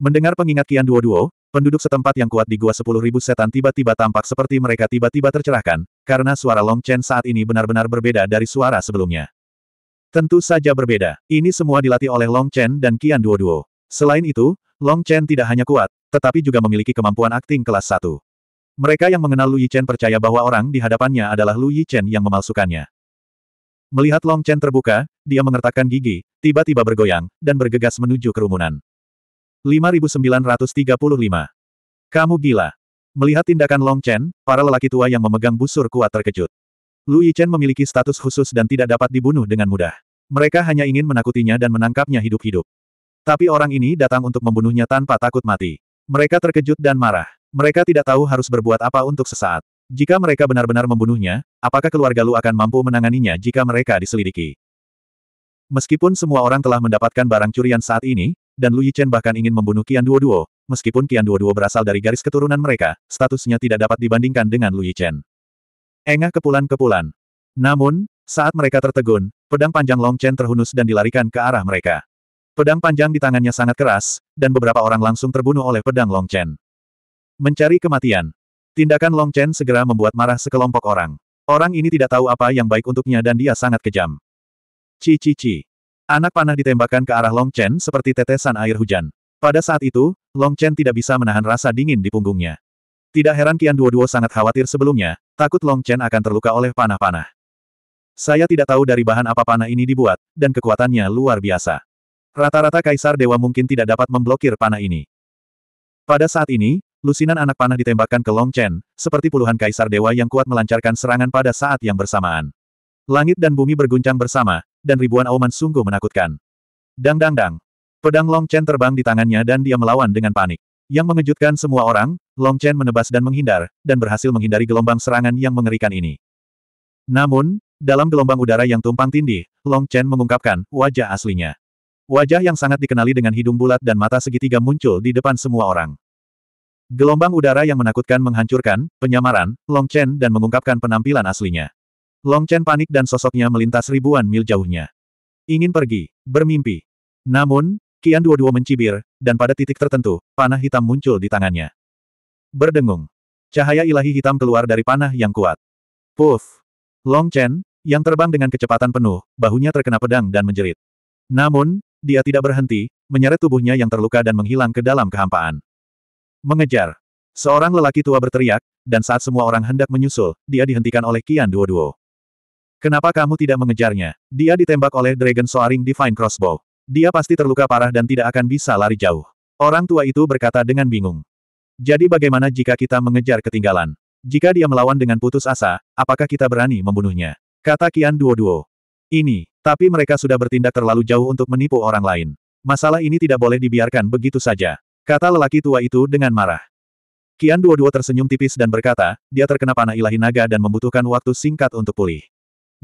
Mendengar pengingat Qian Duo Duo, Penduduk setempat yang kuat di Gua Sepuluh Ribu Setan tiba-tiba tampak seperti mereka tiba-tiba tercerahkan, karena suara Long Chen saat ini benar-benar berbeda dari suara sebelumnya. Tentu saja berbeda. Ini semua dilatih oleh Long Chen dan Qian Duo Duo. Selain itu, Long Chen tidak hanya kuat, tetapi juga memiliki kemampuan akting kelas 1. Mereka yang mengenal Lu Chen percaya bahwa orang di hadapannya adalah Lu Chen yang memalsukannya. Melihat Long Chen terbuka, dia mengertakkan gigi, tiba-tiba bergoyang, dan bergegas menuju kerumunan. 5935. Kamu gila. Melihat tindakan Long Chen, para lelaki tua yang memegang busur kuat terkejut. Lu Yichen memiliki status khusus dan tidak dapat dibunuh dengan mudah. Mereka hanya ingin menakutinya dan menangkapnya hidup-hidup. Tapi orang ini datang untuk membunuhnya tanpa takut mati. Mereka terkejut dan marah. Mereka tidak tahu harus berbuat apa untuk sesaat. Jika mereka benar-benar membunuhnya, apakah keluarga Lu akan mampu menanganinya jika mereka diselidiki? Meskipun semua orang telah mendapatkan barang curian saat ini, dan Lu Yichen bahkan ingin membunuh Qian Duo Duo, meskipun Qian Duo Duo berasal dari garis keturunan mereka, statusnya tidak dapat dibandingkan dengan Lu Yichen. Engah kepulan-kepulan. Namun, saat mereka tertegun, pedang panjang Long Chen terhunus dan dilarikan ke arah mereka. Pedang panjang di tangannya sangat keras, dan beberapa orang langsung terbunuh oleh pedang Long Chen. Mencari kematian. Tindakan Long Chen segera membuat marah sekelompok orang. Orang ini tidak tahu apa yang baik untuknya dan dia sangat kejam. Ci-ci-ci. Anak panah ditembakkan ke arah Long Chen seperti tetesan air hujan. Pada saat itu, Long Chen tidak bisa menahan rasa dingin di punggungnya. Tidak heran kian Duo-Duo sangat khawatir sebelumnya, takut Long Chen akan terluka oleh panah-panah. Saya tidak tahu dari bahan apa panah ini dibuat, dan kekuatannya luar biasa. Rata-rata kaisar dewa mungkin tidak dapat memblokir panah ini. Pada saat ini, lusinan anak panah ditembakkan ke Long Chen, seperti puluhan kaisar dewa yang kuat melancarkan serangan pada saat yang bersamaan. Langit dan bumi berguncang bersama, dan ribuan auman sungguh menakutkan. Dang dang dang. Pedang Long Chen terbang di tangannya dan dia melawan dengan panik. Yang mengejutkan semua orang, Long Chen menebas dan menghindar, dan berhasil menghindari gelombang serangan yang mengerikan ini. Namun, dalam gelombang udara yang tumpang tindih, Long Chen mengungkapkan wajah aslinya. Wajah yang sangat dikenali dengan hidung bulat dan mata segitiga muncul di depan semua orang. Gelombang udara yang menakutkan menghancurkan, penyamaran, Long Chen dan mengungkapkan penampilan aslinya. Long Chen panik dan sosoknya melintas ribuan mil jauhnya. Ingin pergi, bermimpi. Namun, Kian dua-dua mencibir, dan pada titik tertentu, panah hitam muncul di tangannya. Berdengung. Cahaya ilahi hitam keluar dari panah yang kuat. Puff! Long Chen, yang terbang dengan kecepatan penuh, bahunya terkena pedang dan menjerit. Namun, dia tidak berhenti, menyeret tubuhnya yang terluka dan menghilang ke dalam kehampaan. Mengejar. Seorang lelaki tua berteriak, dan saat semua orang hendak menyusul, dia dihentikan oleh Kian Duo Duo. Kenapa kamu tidak mengejarnya? Dia ditembak oleh Dragon Soaring Divine Crossbow. Dia pasti terluka parah dan tidak akan bisa lari jauh. Orang tua itu berkata dengan bingung. Jadi bagaimana jika kita mengejar ketinggalan? Jika dia melawan dengan putus asa, apakah kita berani membunuhnya? Kata Kian Duo-Duo. Ini, tapi mereka sudah bertindak terlalu jauh untuk menipu orang lain. Masalah ini tidak boleh dibiarkan begitu saja. Kata lelaki tua itu dengan marah. Kian Duo-Duo tersenyum tipis dan berkata, dia terkena panah ilahi naga dan membutuhkan waktu singkat untuk pulih.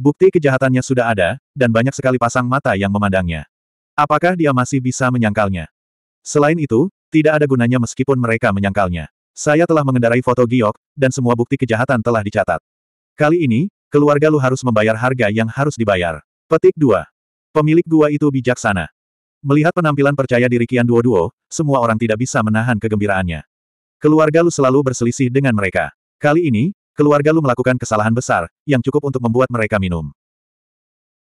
Bukti kejahatannya sudah ada, dan banyak sekali pasang mata yang memandangnya. Apakah dia masih bisa menyangkalnya? Selain itu, tidak ada gunanya meskipun mereka menyangkalnya. Saya telah mengendarai foto Giok, dan semua bukti kejahatan telah dicatat. Kali ini, keluarga lu harus membayar harga yang harus dibayar. Petik 2. Pemilik gua itu bijaksana. Melihat penampilan percaya diri Kian Duo Duo, semua orang tidak bisa menahan kegembiraannya. Keluarga lu selalu berselisih dengan mereka. Kali ini, Keluarga Lu melakukan kesalahan besar, yang cukup untuk membuat mereka minum.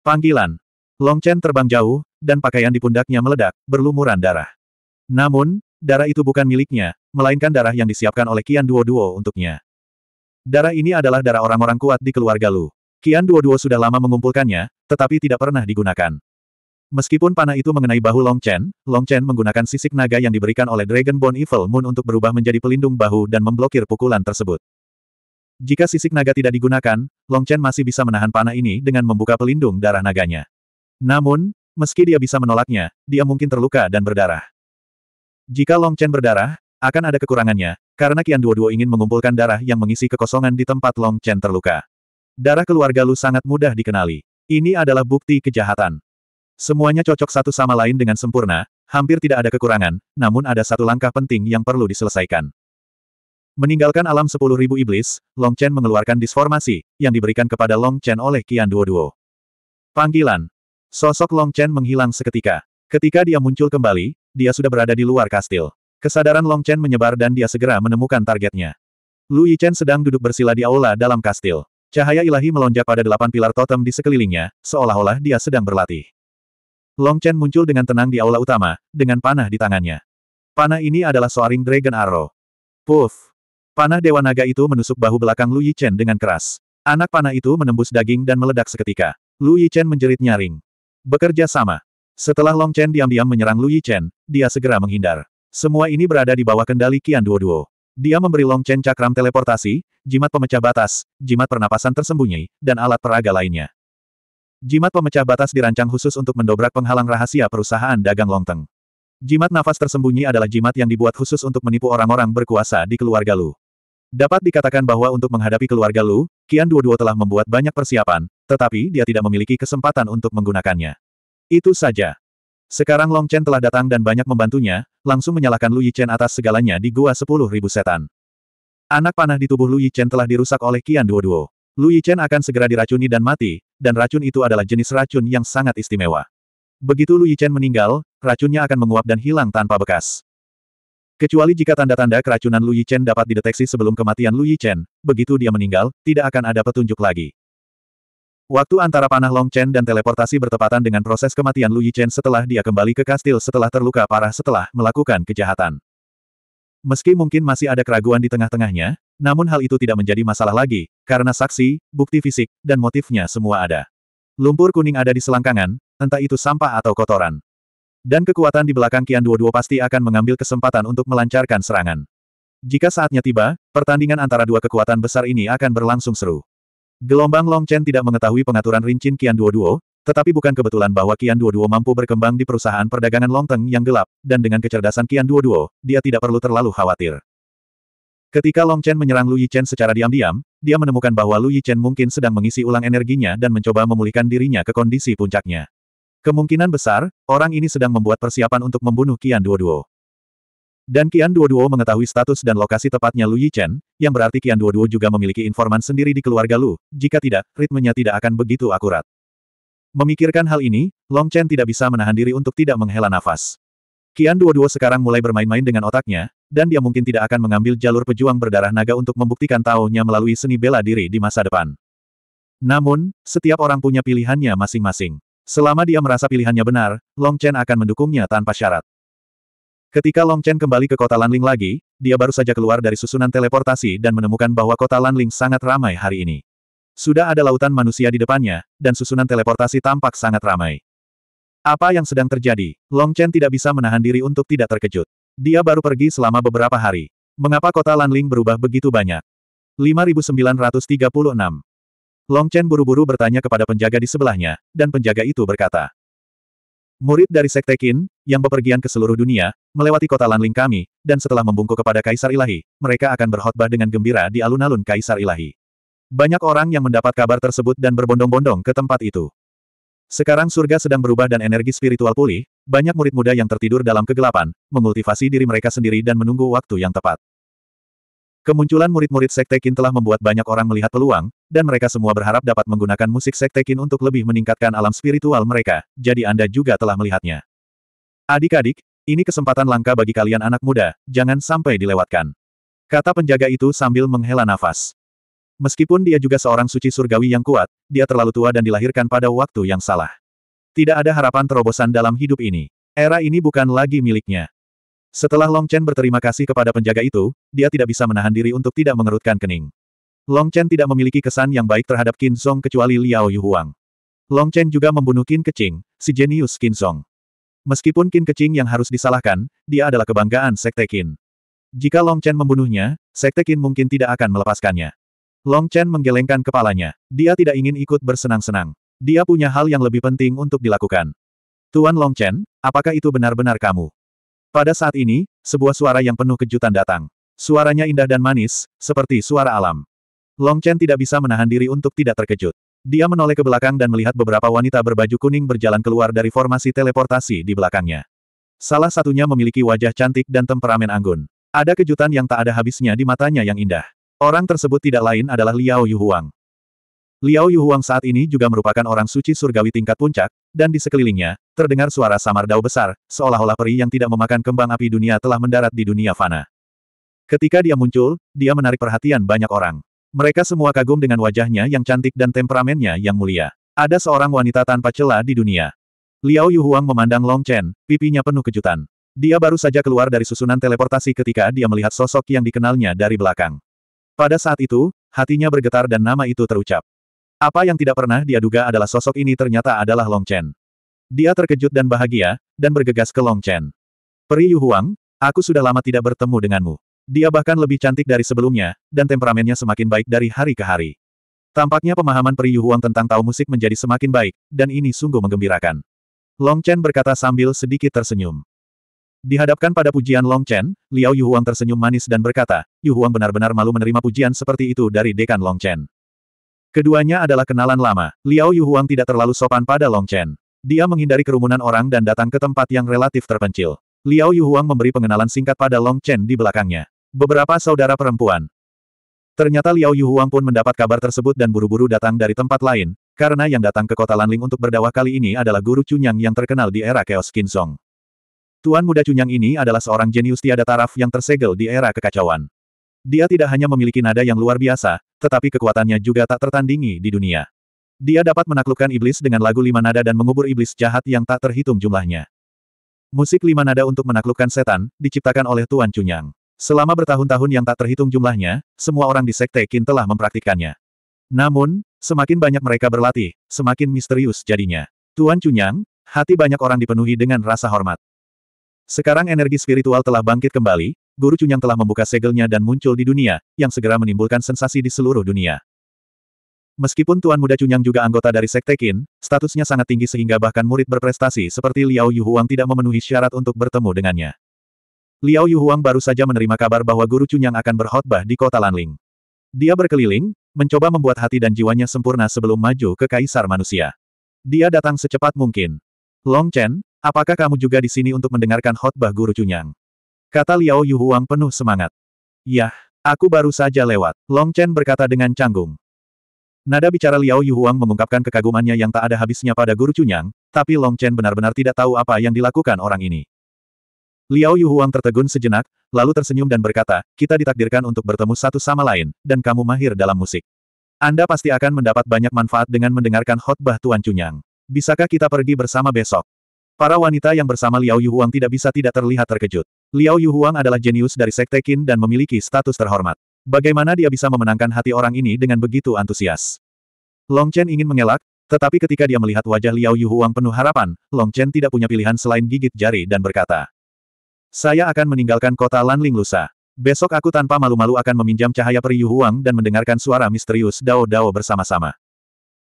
Panggilan. Long Chen terbang jauh, dan pakaian di pundaknya meledak, berlumuran darah. Namun, darah itu bukan miliknya, melainkan darah yang disiapkan oleh Kian Duo Duo untuknya. Darah ini adalah darah orang-orang kuat di keluarga Lu. Kian Duo Duo sudah lama mengumpulkannya, tetapi tidak pernah digunakan. Meskipun panah itu mengenai bahu Long Chen, Long Chen menggunakan sisik naga yang diberikan oleh Dragon Bone Evil Moon untuk berubah menjadi pelindung bahu dan memblokir pukulan tersebut. Jika sisik naga tidak digunakan, Long Chen masih bisa menahan panah ini dengan membuka pelindung darah naganya. Namun, meski dia bisa menolaknya, dia mungkin terluka dan berdarah. Jika Long Chen berdarah, akan ada kekurangannya, karena Kian Duo-Duo ingin mengumpulkan darah yang mengisi kekosongan di tempat Long Chen terluka. Darah keluarga Lu sangat mudah dikenali. Ini adalah bukti kejahatan. Semuanya cocok satu sama lain dengan sempurna, hampir tidak ada kekurangan, namun ada satu langkah penting yang perlu diselesaikan. Meninggalkan alam sepuluh ribu iblis, Long Chen mengeluarkan disformasi, yang diberikan kepada Long Chen oleh Qian Duo Duo. Panggilan. Sosok Long Chen menghilang seketika. Ketika dia muncul kembali, dia sudah berada di luar kastil. Kesadaran Long Chen menyebar dan dia segera menemukan targetnya. Lu Yichen sedang duduk bersila di aula dalam kastil. Cahaya ilahi melonjak pada delapan pilar totem di sekelilingnya, seolah-olah dia sedang berlatih. Long Chen muncul dengan tenang di aula utama, dengan panah di tangannya. Panah ini adalah Soaring Dragon Arrow. Puff! Panah Dewa Naga itu menusuk bahu belakang Lu Yichen dengan keras. Anak panah itu menembus daging dan meledak seketika. Lu Yichen menjerit nyaring. Bekerja sama. Setelah Long Chen diam-diam menyerang Lu Yichen, dia segera menghindar. Semua ini berada di bawah kendali Kian Duo Duo. Dia memberi Long Chen cakram teleportasi, jimat pemecah batas, jimat pernapasan tersembunyi, dan alat peraga lainnya. Jimat pemecah batas dirancang khusus untuk mendobrak penghalang rahasia perusahaan dagang Long Teng. Jimat nafas tersembunyi adalah jimat yang dibuat khusus untuk menipu orang-orang berkuasa di keluarga Lu. Dapat dikatakan bahwa untuk menghadapi keluarga Lu, Qian Duoduo telah membuat banyak persiapan, tetapi dia tidak memiliki kesempatan untuk menggunakannya. Itu saja. Sekarang Long Chen telah datang dan banyak membantunya, langsung menyalahkan Lu Yichen atas segalanya di Gua Sepuluh Ribu Setan. Anak panah di tubuh Lu Yichen telah dirusak oleh Qian Duoduo. Lu Yichen akan segera diracuni dan mati, dan racun itu adalah jenis racun yang sangat istimewa. Begitu Lu Yichen meninggal, racunnya akan menguap dan hilang tanpa bekas. Kecuali jika tanda-tanda keracunan Lu Yichen dapat dideteksi sebelum kematian Lu Yichen, begitu dia meninggal, tidak akan ada petunjuk lagi. Waktu antara panah Long Chen dan teleportasi bertepatan dengan proses kematian Lu Yichen setelah dia kembali ke kastil setelah terluka parah setelah melakukan kejahatan. Meski mungkin masih ada keraguan di tengah-tengahnya, namun hal itu tidak menjadi masalah lagi, karena saksi, bukti fisik, dan motifnya semua ada. Lumpur kuning ada di selangkangan, entah itu sampah atau kotoran. Dan kekuatan di belakang Kian Duo-Duo pasti akan mengambil kesempatan untuk melancarkan serangan. Jika saatnya tiba, pertandingan antara dua kekuatan besar ini akan berlangsung seru. Gelombang Long Chen tidak mengetahui pengaturan rincin Kian Duo-Duo, tetapi bukan kebetulan bahwa Kian Duo-Duo mampu berkembang di perusahaan perdagangan Long Teng yang gelap, dan dengan kecerdasan Kian Duo-Duo, dia tidak perlu terlalu khawatir. Ketika Long Chen menyerang Lu Yi Chen secara diam-diam, dia menemukan bahwa Lu Yi Chen mungkin sedang mengisi ulang energinya dan mencoba memulihkan dirinya ke kondisi puncaknya. Kemungkinan besar, orang ini sedang membuat persiapan untuk membunuh Qian Duo. Dan Qian Duo mengetahui status dan lokasi tepatnya Lu Yichen, yang berarti Qian Duo juga memiliki informan sendiri di keluarga Lu, jika tidak, ritmenya tidak akan begitu akurat. Memikirkan hal ini, Long Chen tidak bisa menahan diri untuk tidak menghela nafas. Qian Duo sekarang mulai bermain-main dengan otaknya, dan dia mungkin tidak akan mengambil jalur pejuang berdarah naga untuk membuktikan taunya melalui seni bela diri di masa depan. Namun, setiap orang punya pilihannya masing-masing. Selama dia merasa pilihannya benar, Long Chen akan mendukungnya tanpa syarat. Ketika Long Chen kembali ke kota Lanling lagi, dia baru saja keluar dari susunan teleportasi dan menemukan bahwa kota Lanling sangat ramai hari ini. Sudah ada lautan manusia di depannya, dan susunan teleportasi tampak sangat ramai. Apa yang sedang terjadi? Long Chen tidak bisa menahan diri untuk tidak terkejut. Dia baru pergi selama beberapa hari. Mengapa kota Lanling berubah begitu banyak? 5936 Long Chen buru-buru bertanya kepada penjaga di sebelahnya, dan penjaga itu berkata. Murid dari Sekte Qin, yang bepergian ke seluruh dunia, melewati kota Lanling kami, dan setelah membungkuk kepada Kaisar Ilahi, mereka akan berkhotbah dengan gembira di alun-alun Kaisar Ilahi. Banyak orang yang mendapat kabar tersebut dan berbondong-bondong ke tempat itu. Sekarang surga sedang berubah dan energi spiritual pulih, banyak murid muda yang tertidur dalam kegelapan, mengultivasi diri mereka sendiri dan menunggu waktu yang tepat. Kemunculan murid-murid Sektekin telah membuat banyak orang melihat peluang, dan mereka semua berharap dapat menggunakan musik Sektekin untuk lebih meningkatkan alam spiritual mereka, jadi Anda juga telah melihatnya. Adik-adik, ini kesempatan langka bagi kalian anak muda, jangan sampai dilewatkan. Kata penjaga itu sambil menghela nafas. Meskipun dia juga seorang suci surgawi yang kuat, dia terlalu tua dan dilahirkan pada waktu yang salah. Tidak ada harapan terobosan dalam hidup ini. Era ini bukan lagi miliknya. Setelah Long Chen berterima kasih kepada penjaga itu, dia tidak bisa menahan diri untuk tidak mengerutkan kening. Long Chen tidak memiliki kesan yang baik terhadap Qin Song kecuali Liao Yuhuang. Long Chen juga membunuh Qin Keqing, si jenius Qin Song. Meskipun Qin Keqing yang harus disalahkan, dia adalah kebanggaan Sekte Qin. Jika Long Chen membunuhnya, Sekte Qin mungkin tidak akan melepaskannya. Long Chen menggelengkan kepalanya. Dia tidak ingin ikut bersenang-senang. Dia punya hal yang lebih penting untuk dilakukan. Tuan Long Chen, apakah itu benar-benar kamu? Pada saat ini, sebuah suara yang penuh kejutan datang. Suaranya indah dan manis, seperti suara alam. Long Chen tidak bisa menahan diri untuk tidak terkejut. Dia menoleh ke belakang dan melihat beberapa wanita berbaju kuning berjalan keluar dari formasi teleportasi di belakangnya. Salah satunya memiliki wajah cantik dan temperamen anggun. Ada kejutan yang tak ada habisnya di matanya yang indah. Orang tersebut tidak lain adalah Liao Yuhuang. Liao Yuhuang saat ini juga merupakan orang suci surgawi tingkat puncak, dan di sekelilingnya, terdengar suara samar dao besar, seolah-olah peri yang tidak memakan kembang api dunia telah mendarat di dunia fana. Ketika dia muncul, dia menarik perhatian banyak orang. Mereka semua kagum dengan wajahnya yang cantik dan temperamennya yang mulia. Ada seorang wanita tanpa celah di dunia. Liao Yuhuang memandang Long Chen, pipinya penuh kejutan. Dia baru saja keluar dari susunan teleportasi ketika dia melihat sosok yang dikenalnya dari belakang. Pada saat itu, hatinya bergetar dan nama itu terucap. Apa yang tidak pernah dia duga adalah sosok ini ternyata adalah Long Chen. Dia terkejut dan bahagia, dan bergegas ke Long Chen. Peri Yu Huang, aku sudah lama tidak bertemu denganmu. Dia bahkan lebih cantik dari sebelumnya, dan temperamennya semakin baik dari hari ke hari. Tampaknya pemahaman Peri Yu Huang tentang tahu musik menjadi semakin baik, dan ini sungguh menggembirakan. Long Chen berkata sambil sedikit tersenyum. Dihadapkan pada pujian Long Chen, Liao Yu Huang tersenyum manis dan berkata, Yu Huang benar-benar malu menerima pujian seperti itu dari dekan Long Chen. Keduanya adalah kenalan lama, Liao Yuhuang tidak terlalu sopan pada Long Chen. Dia menghindari kerumunan orang dan datang ke tempat yang relatif terpencil. Liao Yuhuang memberi pengenalan singkat pada Long Chen di belakangnya. Beberapa saudara perempuan. Ternyata Liao Yuhuang pun mendapat kabar tersebut dan buru-buru datang dari tempat lain, karena yang datang ke kota Lanling untuk berdawah kali ini adalah guru Chunyang yang terkenal di era Chaos Kinsong. Tuan muda Chunyang ini adalah seorang jenius tiada taraf yang tersegel di era kekacauan. Dia tidak hanya memiliki nada yang luar biasa, tetapi kekuatannya juga tak tertandingi di dunia. Dia dapat menaklukkan iblis dengan lagu lima nada dan mengubur iblis jahat yang tak terhitung jumlahnya. Musik lima nada untuk menaklukkan setan, diciptakan oleh Tuan Cunyang. Selama bertahun-tahun yang tak terhitung jumlahnya, semua orang di Sekte Qin telah mempraktikkannya. Namun, semakin banyak mereka berlatih, semakin misterius jadinya. Tuan Cunyang, hati banyak orang dipenuhi dengan rasa hormat. Sekarang energi spiritual telah bangkit kembali, Guru Cunyang telah membuka segelnya dan muncul di dunia, yang segera menimbulkan sensasi di seluruh dunia. Meskipun Tuan Muda Cunyang juga anggota dari Sekte Qin, statusnya sangat tinggi sehingga bahkan murid berprestasi seperti Liao Yuhuang tidak memenuhi syarat untuk bertemu dengannya. Liao Yuhuang baru saja menerima kabar bahwa Guru Cunyang akan berkhotbah di kota Lanling. Dia berkeliling, mencoba membuat hati dan jiwanya sempurna sebelum maju ke Kaisar Manusia. Dia datang secepat mungkin. Long Chen, apakah kamu juga di sini untuk mendengarkan khotbah Guru Cunyang? Kata Liao Yuhuang penuh semangat. Yah, aku baru saja lewat, Long Chen berkata dengan canggung. Nada bicara Liao Yuhuang mengungkapkan kekagumannya yang tak ada habisnya pada guru Cunyang, tapi Long Chen benar-benar tidak tahu apa yang dilakukan orang ini. Liao Yuhuang tertegun sejenak, lalu tersenyum dan berkata, kita ditakdirkan untuk bertemu satu sama lain, dan kamu mahir dalam musik. Anda pasti akan mendapat banyak manfaat dengan mendengarkan khotbah Tuan Cunyang. Bisakah kita pergi bersama besok? Para wanita yang bersama Liao Yuhuang tidak bisa tidak terlihat terkejut. Liao Yuhuang adalah jenius dari Sekte Qin dan memiliki status terhormat. Bagaimana dia bisa memenangkan hati orang ini dengan begitu antusias? Long Chen ingin mengelak, tetapi ketika dia melihat wajah Liao Yuhuang penuh harapan, Long Chen tidak punya pilihan selain gigit jari dan berkata, Saya akan meninggalkan kota Lanling lusa. Besok aku tanpa malu-malu akan meminjam cahaya peri Yuhuang dan mendengarkan suara misterius Dao Dao bersama-sama.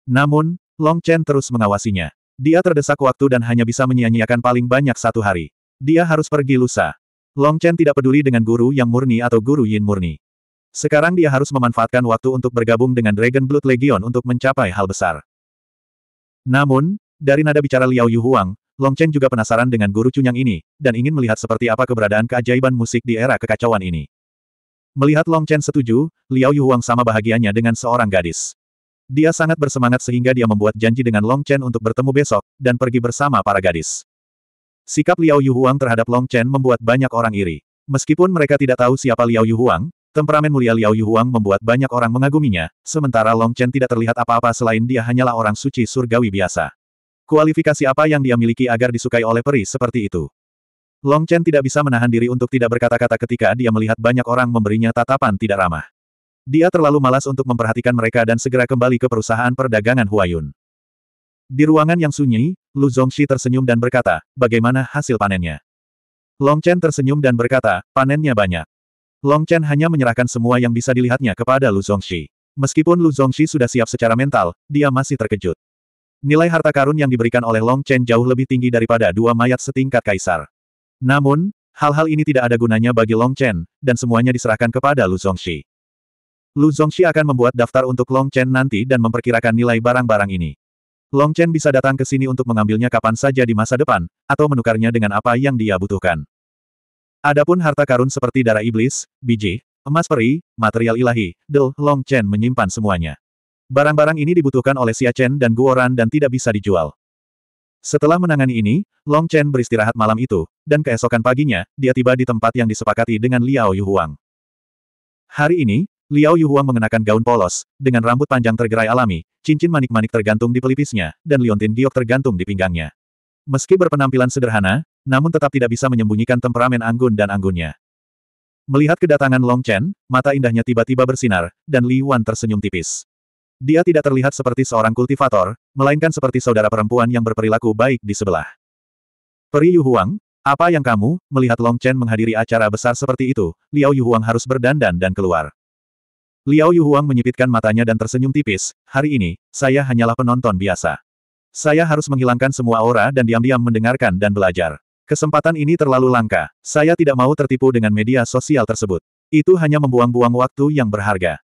Namun, Long Chen terus mengawasinya. Dia terdesak waktu dan hanya bisa menyia-nyiakan paling banyak satu hari. Dia harus pergi lusa. Long Chen tidak peduli dengan guru yang murni atau guru Yin murni. Sekarang dia harus memanfaatkan waktu untuk bergabung dengan Dragon Blood Legion untuk mencapai hal besar. Namun, dari nada bicara Liao Huang, Long Chen juga penasaran dengan guru Cunyang ini, dan ingin melihat seperti apa keberadaan keajaiban musik di era kekacauan ini. Melihat Long Chen setuju, Liao Huang sama bahagianya dengan seorang gadis. Dia sangat bersemangat sehingga dia membuat janji dengan Long Chen untuk bertemu besok, dan pergi bersama para gadis. Sikap Liao Yuhuang terhadap Long Chen membuat banyak orang iri. Meskipun mereka tidak tahu siapa Liao Yuhuang, temperamen mulia Liao Yuhuang membuat banyak orang mengaguminya, sementara Long Chen tidak terlihat apa-apa selain dia hanyalah orang suci surgawi biasa. Kualifikasi apa yang dia miliki agar disukai oleh peri seperti itu? Long Chen tidak bisa menahan diri untuk tidak berkata-kata ketika dia melihat banyak orang memberinya tatapan tidak ramah. Dia terlalu malas untuk memperhatikan mereka dan segera kembali ke perusahaan perdagangan Huayun. Di ruangan yang sunyi, Lu Zongxi tersenyum dan berkata, bagaimana hasil panennya? Long Chen tersenyum dan berkata, panennya banyak. Long Chen hanya menyerahkan semua yang bisa dilihatnya kepada Lu Zongxi. Meskipun Lu Zongxi sudah siap secara mental, dia masih terkejut. Nilai harta karun yang diberikan oleh Long Chen jauh lebih tinggi daripada dua mayat setingkat kaisar. Namun, hal-hal ini tidak ada gunanya bagi Long Chen, dan semuanya diserahkan kepada Lu Zongxi. Lu Zongxi akan membuat daftar untuk Long Chen nanti dan memperkirakan nilai barang-barang ini. Long Chen bisa datang ke sini untuk mengambilnya kapan saja di masa depan, atau menukarnya dengan apa yang dia butuhkan. Adapun harta karun seperti darah iblis, biji, emas peri, material ilahi, Del Long Chen menyimpan semuanya. Barang-barang ini dibutuhkan oleh Xia Chen dan Guoran dan tidak bisa dijual. Setelah menangani ini, Long Chen beristirahat malam itu, dan keesokan paginya, dia tiba di tempat yang disepakati dengan Liao Yuhuang. Hari ini, Liao Yuhua mengenakan gaun polos, dengan rambut panjang tergerai alami, cincin manik-manik tergantung di pelipisnya, dan liontin giok tergantung di pinggangnya. Meski berpenampilan sederhana, namun tetap tidak bisa menyembunyikan temperamen anggun dan anggunnya. Melihat kedatangan Long Chen, mata indahnya tiba-tiba bersinar, dan Li Wan tersenyum tipis. Dia tidak terlihat seperti seorang kultivator, melainkan seperti saudara perempuan yang berperilaku baik di sebelah. Peri Yuhuang, apa yang kamu, melihat Long Chen menghadiri acara besar seperti itu, Liao Yuhuang harus berdandan dan keluar. Liao Yuhuang menyipitkan matanya dan tersenyum tipis, hari ini, saya hanyalah penonton biasa. Saya harus menghilangkan semua aura dan diam-diam mendengarkan dan belajar. Kesempatan ini terlalu langka, saya tidak mau tertipu dengan media sosial tersebut. Itu hanya membuang-buang waktu yang berharga.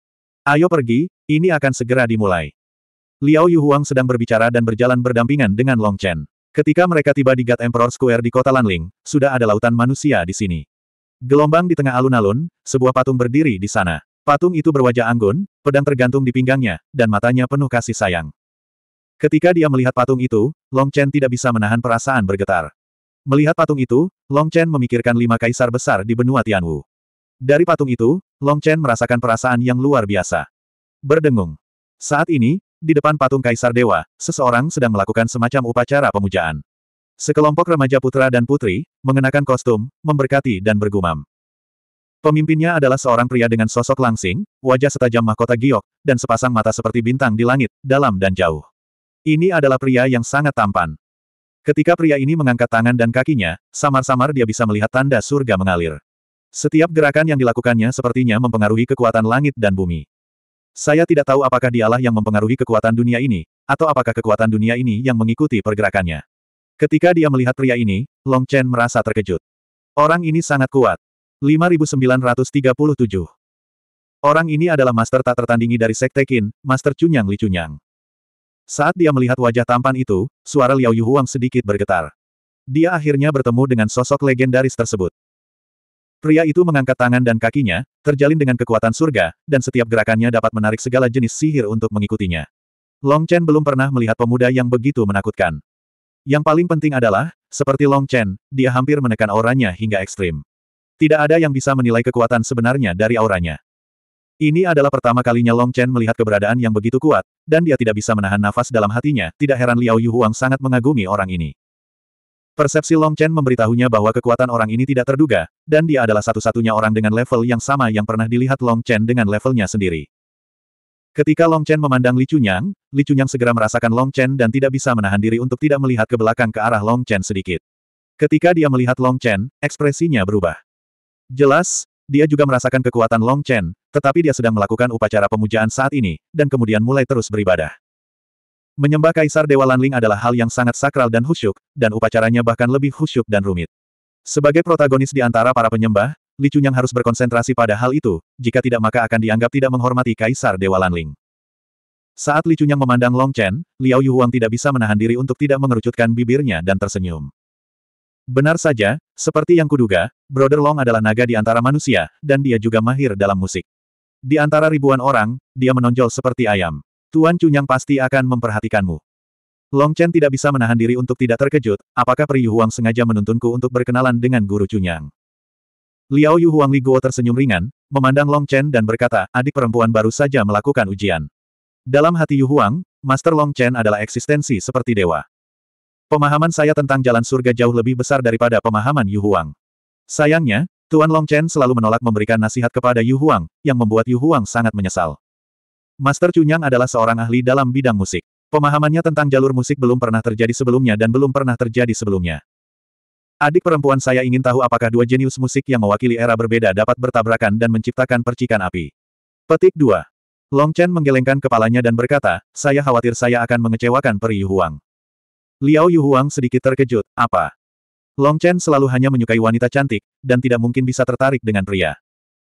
Ayo pergi, ini akan segera dimulai. Liao Yuhuang sedang berbicara dan berjalan berdampingan dengan Long Chen. Ketika mereka tiba di God Emperor Square di kota Lanling, sudah ada lautan manusia di sini. Gelombang di tengah alun-alun, sebuah patung berdiri di sana. Patung itu berwajah anggun, pedang tergantung di pinggangnya, dan matanya penuh kasih sayang. Ketika dia melihat patung itu, Long Chen tidak bisa menahan perasaan bergetar. Melihat patung itu, Long Chen memikirkan lima kaisar besar di benua Tianwu. Dari patung itu, Long Chen merasakan perasaan yang luar biasa. Berdengung. Saat ini, di depan patung kaisar dewa, seseorang sedang melakukan semacam upacara pemujaan. Sekelompok remaja putra dan putri, mengenakan kostum, memberkati dan bergumam. Pemimpinnya adalah seorang pria dengan sosok langsing, wajah setajam mahkota giok, dan sepasang mata seperti bintang di langit, dalam dan jauh. Ini adalah pria yang sangat tampan. Ketika pria ini mengangkat tangan dan kakinya, samar-samar dia bisa melihat tanda surga mengalir. Setiap gerakan yang dilakukannya sepertinya mempengaruhi kekuatan langit dan bumi. Saya tidak tahu apakah dialah yang mempengaruhi kekuatan dunia ini, atau apakah kekuatan dunia ini yang mengikuti pergerakannya. Ketika dia melihat pria ini, Long Chen merasa terkejut. Orang ini sangat kuat. 5937. Orang ini adalah master tak tertandingi dari Sekte Qin, Master Chunyang Li Chunyang. Saat dia melihat wajah tampan itu, suara Liao Yuhuang sedikit bergetar. Dia akhirnya bertemu dengan sosok legendaris tersebut. Pria itu mengangkat tangan dan kakinya, terjalin dengan kekuatan surga, dan setiap gerakannya dapat menarik segala jenis sihir untuk mengikutinya. Long Chen belum pernah melihat pemuda yang begitu menakutkan. Yang paling penting adalah, seperti Long Chen, dia hampir menekan auranya hingga ekstrim. Tidak ada yang bisa menilai kekuatan sebenarnya dari auranya. Ini adalah pertama kalinya Long Chen melihat keberadaan yang begitu kuat, dan dia tidak bisa menahan nafas dalam hatinya, tidak heran Liao Yuhuang sangat mengagumi orang ini. Persepsi Long Chen memberitahunya bahwa kekuatan orang ini tidak terduga, dan dia adalah satu-satunya orang dengan level yang sama yang pernah dilihat Long Chen dengan levelnya sendiri. Ketika Long Chen memandang Li Chunyang, Li Chunyang segera merasakan Long Chen dan tidak bisa menahan diri untuk tidak melihat ke belakang ke arah Long Chen sedikit. Ketika dia melihat Long Chen, ekspresinya berubah. Jelas, dia juga merasakan kekuatan Long Chen, tetapi dia sedang melakukan upacara pemujaan saat ini, dan kemudian mulai terus beribadah. Menyembah Kaisar Dewa Lanling adalah hal yang sangat sakral dan khusyuk, dan upacaranya bahkan lebih khusyuk dan rumit. Sebagai protagonis di antara para penyembah, Li Chunyang harus berkonsentrasi pada hal itu, jika tidak maka akan dianggap tidak menghormati Kaisar Dewa Lanling. Saat Li Chunyang memandang Long Chen, Liao Yuhuang tidak bisa menahan diri untuk tidak mengerucutkan bibirnya dan tersenyum. Benar saja, seperti yang kuduga, Brother Long adalah naga di antara manusia, dan dia juga mahir dalam musik. Di antara ribuan orang, dia menonjol seperti ayam. Tuan Cunyang pasti akan memperhatikanmu. Long Chen tidak bisa menahan diri untuk tidak terkejut, apakah Pri Huang sengaja menuntunku untuk berkenalan dengan guru Cunyang. Liao Li Guo tersenyum ringan, memandang Long Chen dan berkata, adik perempuan baru saja melakukan ujian. Dalam hati Yu Huang, Master Long Chen adalah eksistensi seperti dewa. Pemahaman saya tentang jalan surga jauh lebih besar daripada pemahaman Yu Huang. Sayangnya, Tuan Long Chen selalu menolak memberikan nasihat kepada Yu Huang, yang membuat Yu Huang sangat menyesal. Master Cunyang adalah seorang ahli dalam bidang musik. Pemahamannya tentang jalur musik belum pernah terjadi sebelumnya dan belum pernah terjadi sebelumnya. Adik perempuan saya ingin tahu apakah dua jenius musik yang mewakili era berbeda dapat bertabrakan dan menciptakan percikan api. Petik 2. Long Chen menggelengkan kepalanya dan berkata, saya khawatir saya akan mengecewakan Peri Yu Huang. Liao Yuhuang sedikit terkejut, apa? Long Chen selalu hanya menyukai wanita cantik, dan tidak mungkin bisa tertarik dengan pria.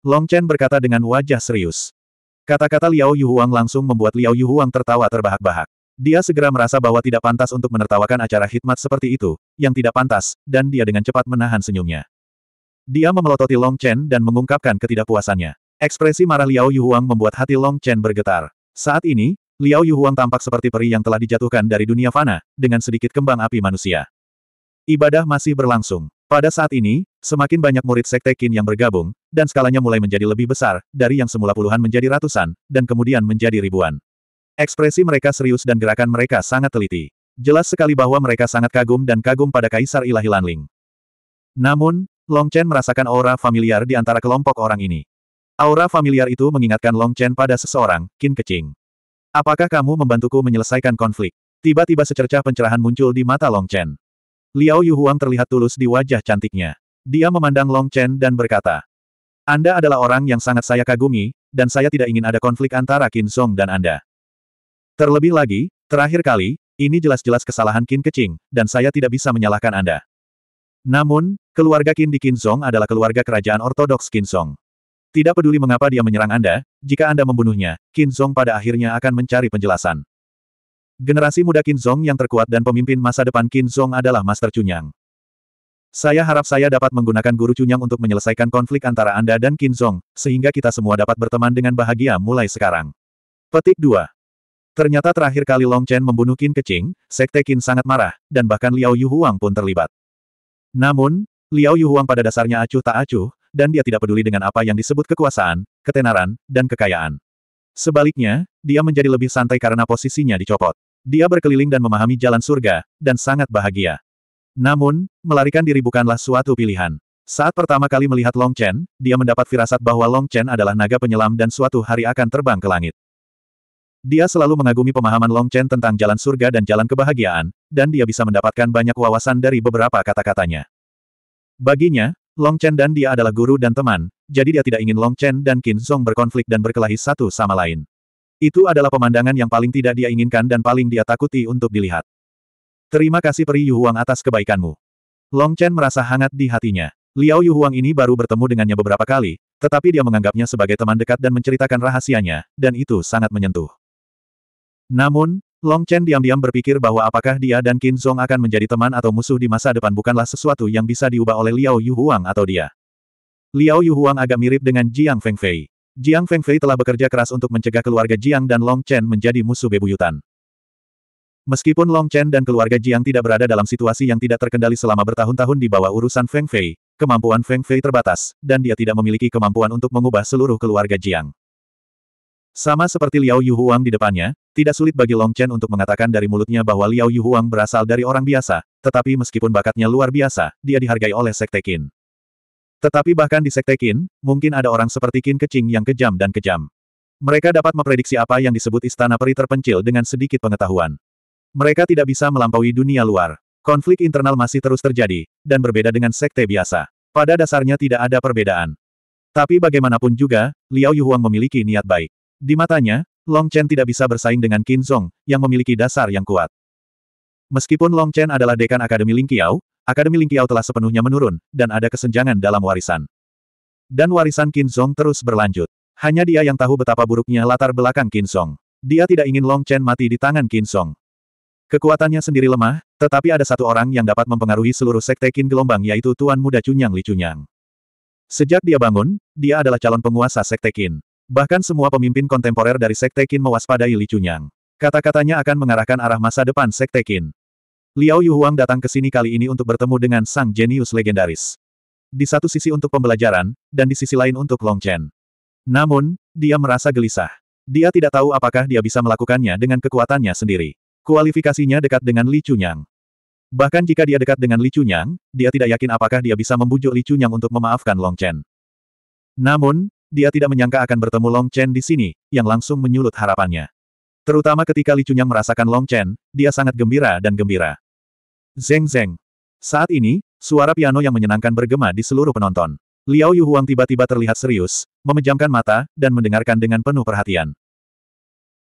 Long Chen berkata dengan wajah serius. Kata-kata Liao Yuhuang langsung membuat Liao Yuhuang tertawa terbahak-bahak. Dia segera merasa bahwa tidak pantas untuk menertawakan acara hikmat seperti itu, yang tidak pantas, dan dia dengan cepat menahan senyumnya. Dia memelototi Long Chen dan mengungkapkan ketidakpuasannya. Ekspresi marah Liao Yuhuang membuat hati Long Chen bergetar. Saat ini, Liao Yuhuang tampak seperti peri yang telah dijatuhkan dari dunia fana, dengan sedikit kembang api manusia. Ibadah masih berlangsung. Pada saat ini, semakin banyak murid Sekte Qin yang bergabung, dan skalanya mulai menjadi lebih besar, dari yang semula puluhan menjadi ratusan, dan kemudian menjadi ribuan. Ekspresi mereka serius dan gerakan mereka sangat teliti. Jelas sekali bahwa mereka sangat kagum dan kagum pada Kaisar Ilahi Lanling. Namun, Long Chen merasakan aura familiar di antara kelompok orang ini. Aura familiar itu mengingatkan Long Chen pada seseorang, Qin Keqing. Apakah kamu membantuku menyelesaikan konflik? Tiba-tiba secercah pencerahan muncul di mata Long Chen. Liao Yuhuang terlihat tulus di wajah cantiknya. Dia memandang Long Chen dan berkata, Anda adalah orang yang sangat saya kagumi, dan saya tidak ingin ada konflik antara Qin Song dan Anda. Terlebih lagi, terakhir kali, ini jelas-jelas kesalahan Qin Keqing, dan saya tidak bisa menyalahkan Anda. Namun, keluarga Qin di Qin Song adalah keluarga kerajaan ortodoks Qin Song. Tidak peduli mengapa dia menyerang Anda, jika Anda membunuhnya, Qin Zong pada akhirnya akan mencari penjelasan. Generasi muda Qin Zong yang terkuat dan pemimpin masa depan Qin Zong adalah Master Cunyang. Saya harap saya dapat menggunakan guru Cunyang untuk menyelesaikan konflik antara Anda dan Qin Zong, sehingga kita semua dapat berteman dengan bahagia mulai sekarang. Petik 2. Ternyata terakhir kali Long Chen membunuh Qin Kecing, Sekte Qin sangat marah, dan bahkan Liao Yuhuang pun terlibat. Namun, Liao Yuhuang pada dasarnya acuh tak acuh, dan dia tidak peduli dengan apa yang disebut kekuasaan, ketenaran, dan kekayaan. Sebaliknya, dia menjadi lebih santai karena posisinya dicopot. Dia berkeliling dan memahami jalan surga, dan sangat bahagia. Namun, melarikan diri bukanlah suatu pilihan. Saat pertama kali melihat Long Chen, dia mendapat firasat bahwa Long Chen adalah naga penyelam dan suatu hari akan terbang ke langit. Dia selalu mengagumi pemahaman Long Chen tentang jalan surga dan jalan kebahagiaan, dan dia bisa mendapatkan banyak wawasan dari beberapa kata-katanya. Baginya, Long Chen dan dia adalah guru dan teman, jadi dia tidak ingin Long Chen dan Qin Zhong berkonflik dan berkelahi satu sama lain. Itu adalah pemandangan yang paling tidak dia inginkan dan paling dia takuti untuk dilihat. Terima kasih Peri Yuhuang atas kebaikanmu. Long Chen merasa hangat di hatinya. Liao Yuhuang ini baru bertemu dengannya beberapa kali, tetapi dia menganggapnya sebagai teman dekat dan menceritakan rahasianya, dan itu sangat menyentuh. Namun, Long Chen diam-diam berpikir bahwa apakah dia dan Qin Zhong akan menjadi teman atau musuh di masa depan bukanlah sesuatu yang bisa diubah oleh Liao Yuhuang atau dia. Liao Yuhuang agak mirip dengan Jiang Fengfei. Jiang Fengfei telah bekerja keras untuk mencegah keluarga Jiang dan Long Chen menjadi musuh bebuyutan. Meskipun Long Chen dan keluarga Jiang tidak berada dalam situasi yang tidak terkendali selama bertahun-tahun di bawah urusan Fengfei, kemampuan Fengfei terbatas, dan dia tidak memiliki kemampuan untuk mengubah seluruh keluarga Jiang. Sama seperti Liao Yuhuang di depannya, tidak sulit bagi Long Chen untuk mengatakan dari mulutnya bahwa Liao Yuhuang berasal dari orang biasa, tetapi meskipun bakatnya luar biasa, dia dihargai oleh Sekte Qin. Tetapi bahkan di Sekte Qin, mungkin ada orang seperti Qin Kecing yang kejam dan kejam. Mereka dapat memprediksi apa yang disebut istana peri terpencil dengan sedikit pengetahuan. Mereka tidak bisa melampaui dunia luar. Konflik internal masih terus terjadi, dan berbeda dengan sekte biasa. Pada dasarnya tidak ada perbedaan. Tapi bagaimanapun juga, Liao Yuhuang memiliki niat baik. Di matanya, Long Chen tidak bisa bersaing dengan Qin Zhong, yang memiliki dasar yang kuat. Meskipun Long Chen adalah dekan Akademi Ling Lingqiao, Akademi Ling Lingqiao telah sepenuhnya menurun, dan ada kesenjangan dalam warisan. Dan warisan Qin Zhong terus berlanjut. Hanya dia yang tahu betapa buruknya latar belakang Qin Zhong. Dia tidak ingin Long Chen mati di tangan Qin Zhong. Kekuatannya sendiri lemah, tetapi ada satu orang yang dapat mempengaruhi seluruh sekte Qin gelombang yaitu Tuan Muda Chunyang Li Chunyang. Sejak dia bangun, dia adalah calon penguasa sekte Qin. Bahkan semua pemimpin kontemporer dari Sekte Qin mewaspadai Li Chunyang. Kata-katanya akan mengarahkan arah masa depan Sekte Qin. Liao Huang datang ke sini kali ini untuk bertemu dengan sang jenius legendaris. Di satu sisi untuk pembelajaran, dan di sisi lain untuk Long Chen. Namun, dia merasa gelisah. Dia tidak tahu apakah dia bisa melakukannya dengan kekuatannya sendiri. Kualifikasinya dekat dengan Li Chunyang. Bahkan jika dia dekat dengan Li Chunyang, dia tidak yakin apakah dia bisa membujuk Li Chunyang untuk memaafkan Long Chen. Namun, dia tidak menyangka akan bertemu Long Chen di sini, yang langsung menyulut harapannya. Terutama ketika Li Chunyang merasakan Long Chen, dia sangat gembira dan gembira. Zeng Zeng. Saat ini, suara piano yang menyenangkan bergema di seluruh penonton. Liao Huang tiba-tiba terlihat serius, memejamkan mata, dan mendengarkan dengan penuh perhatian.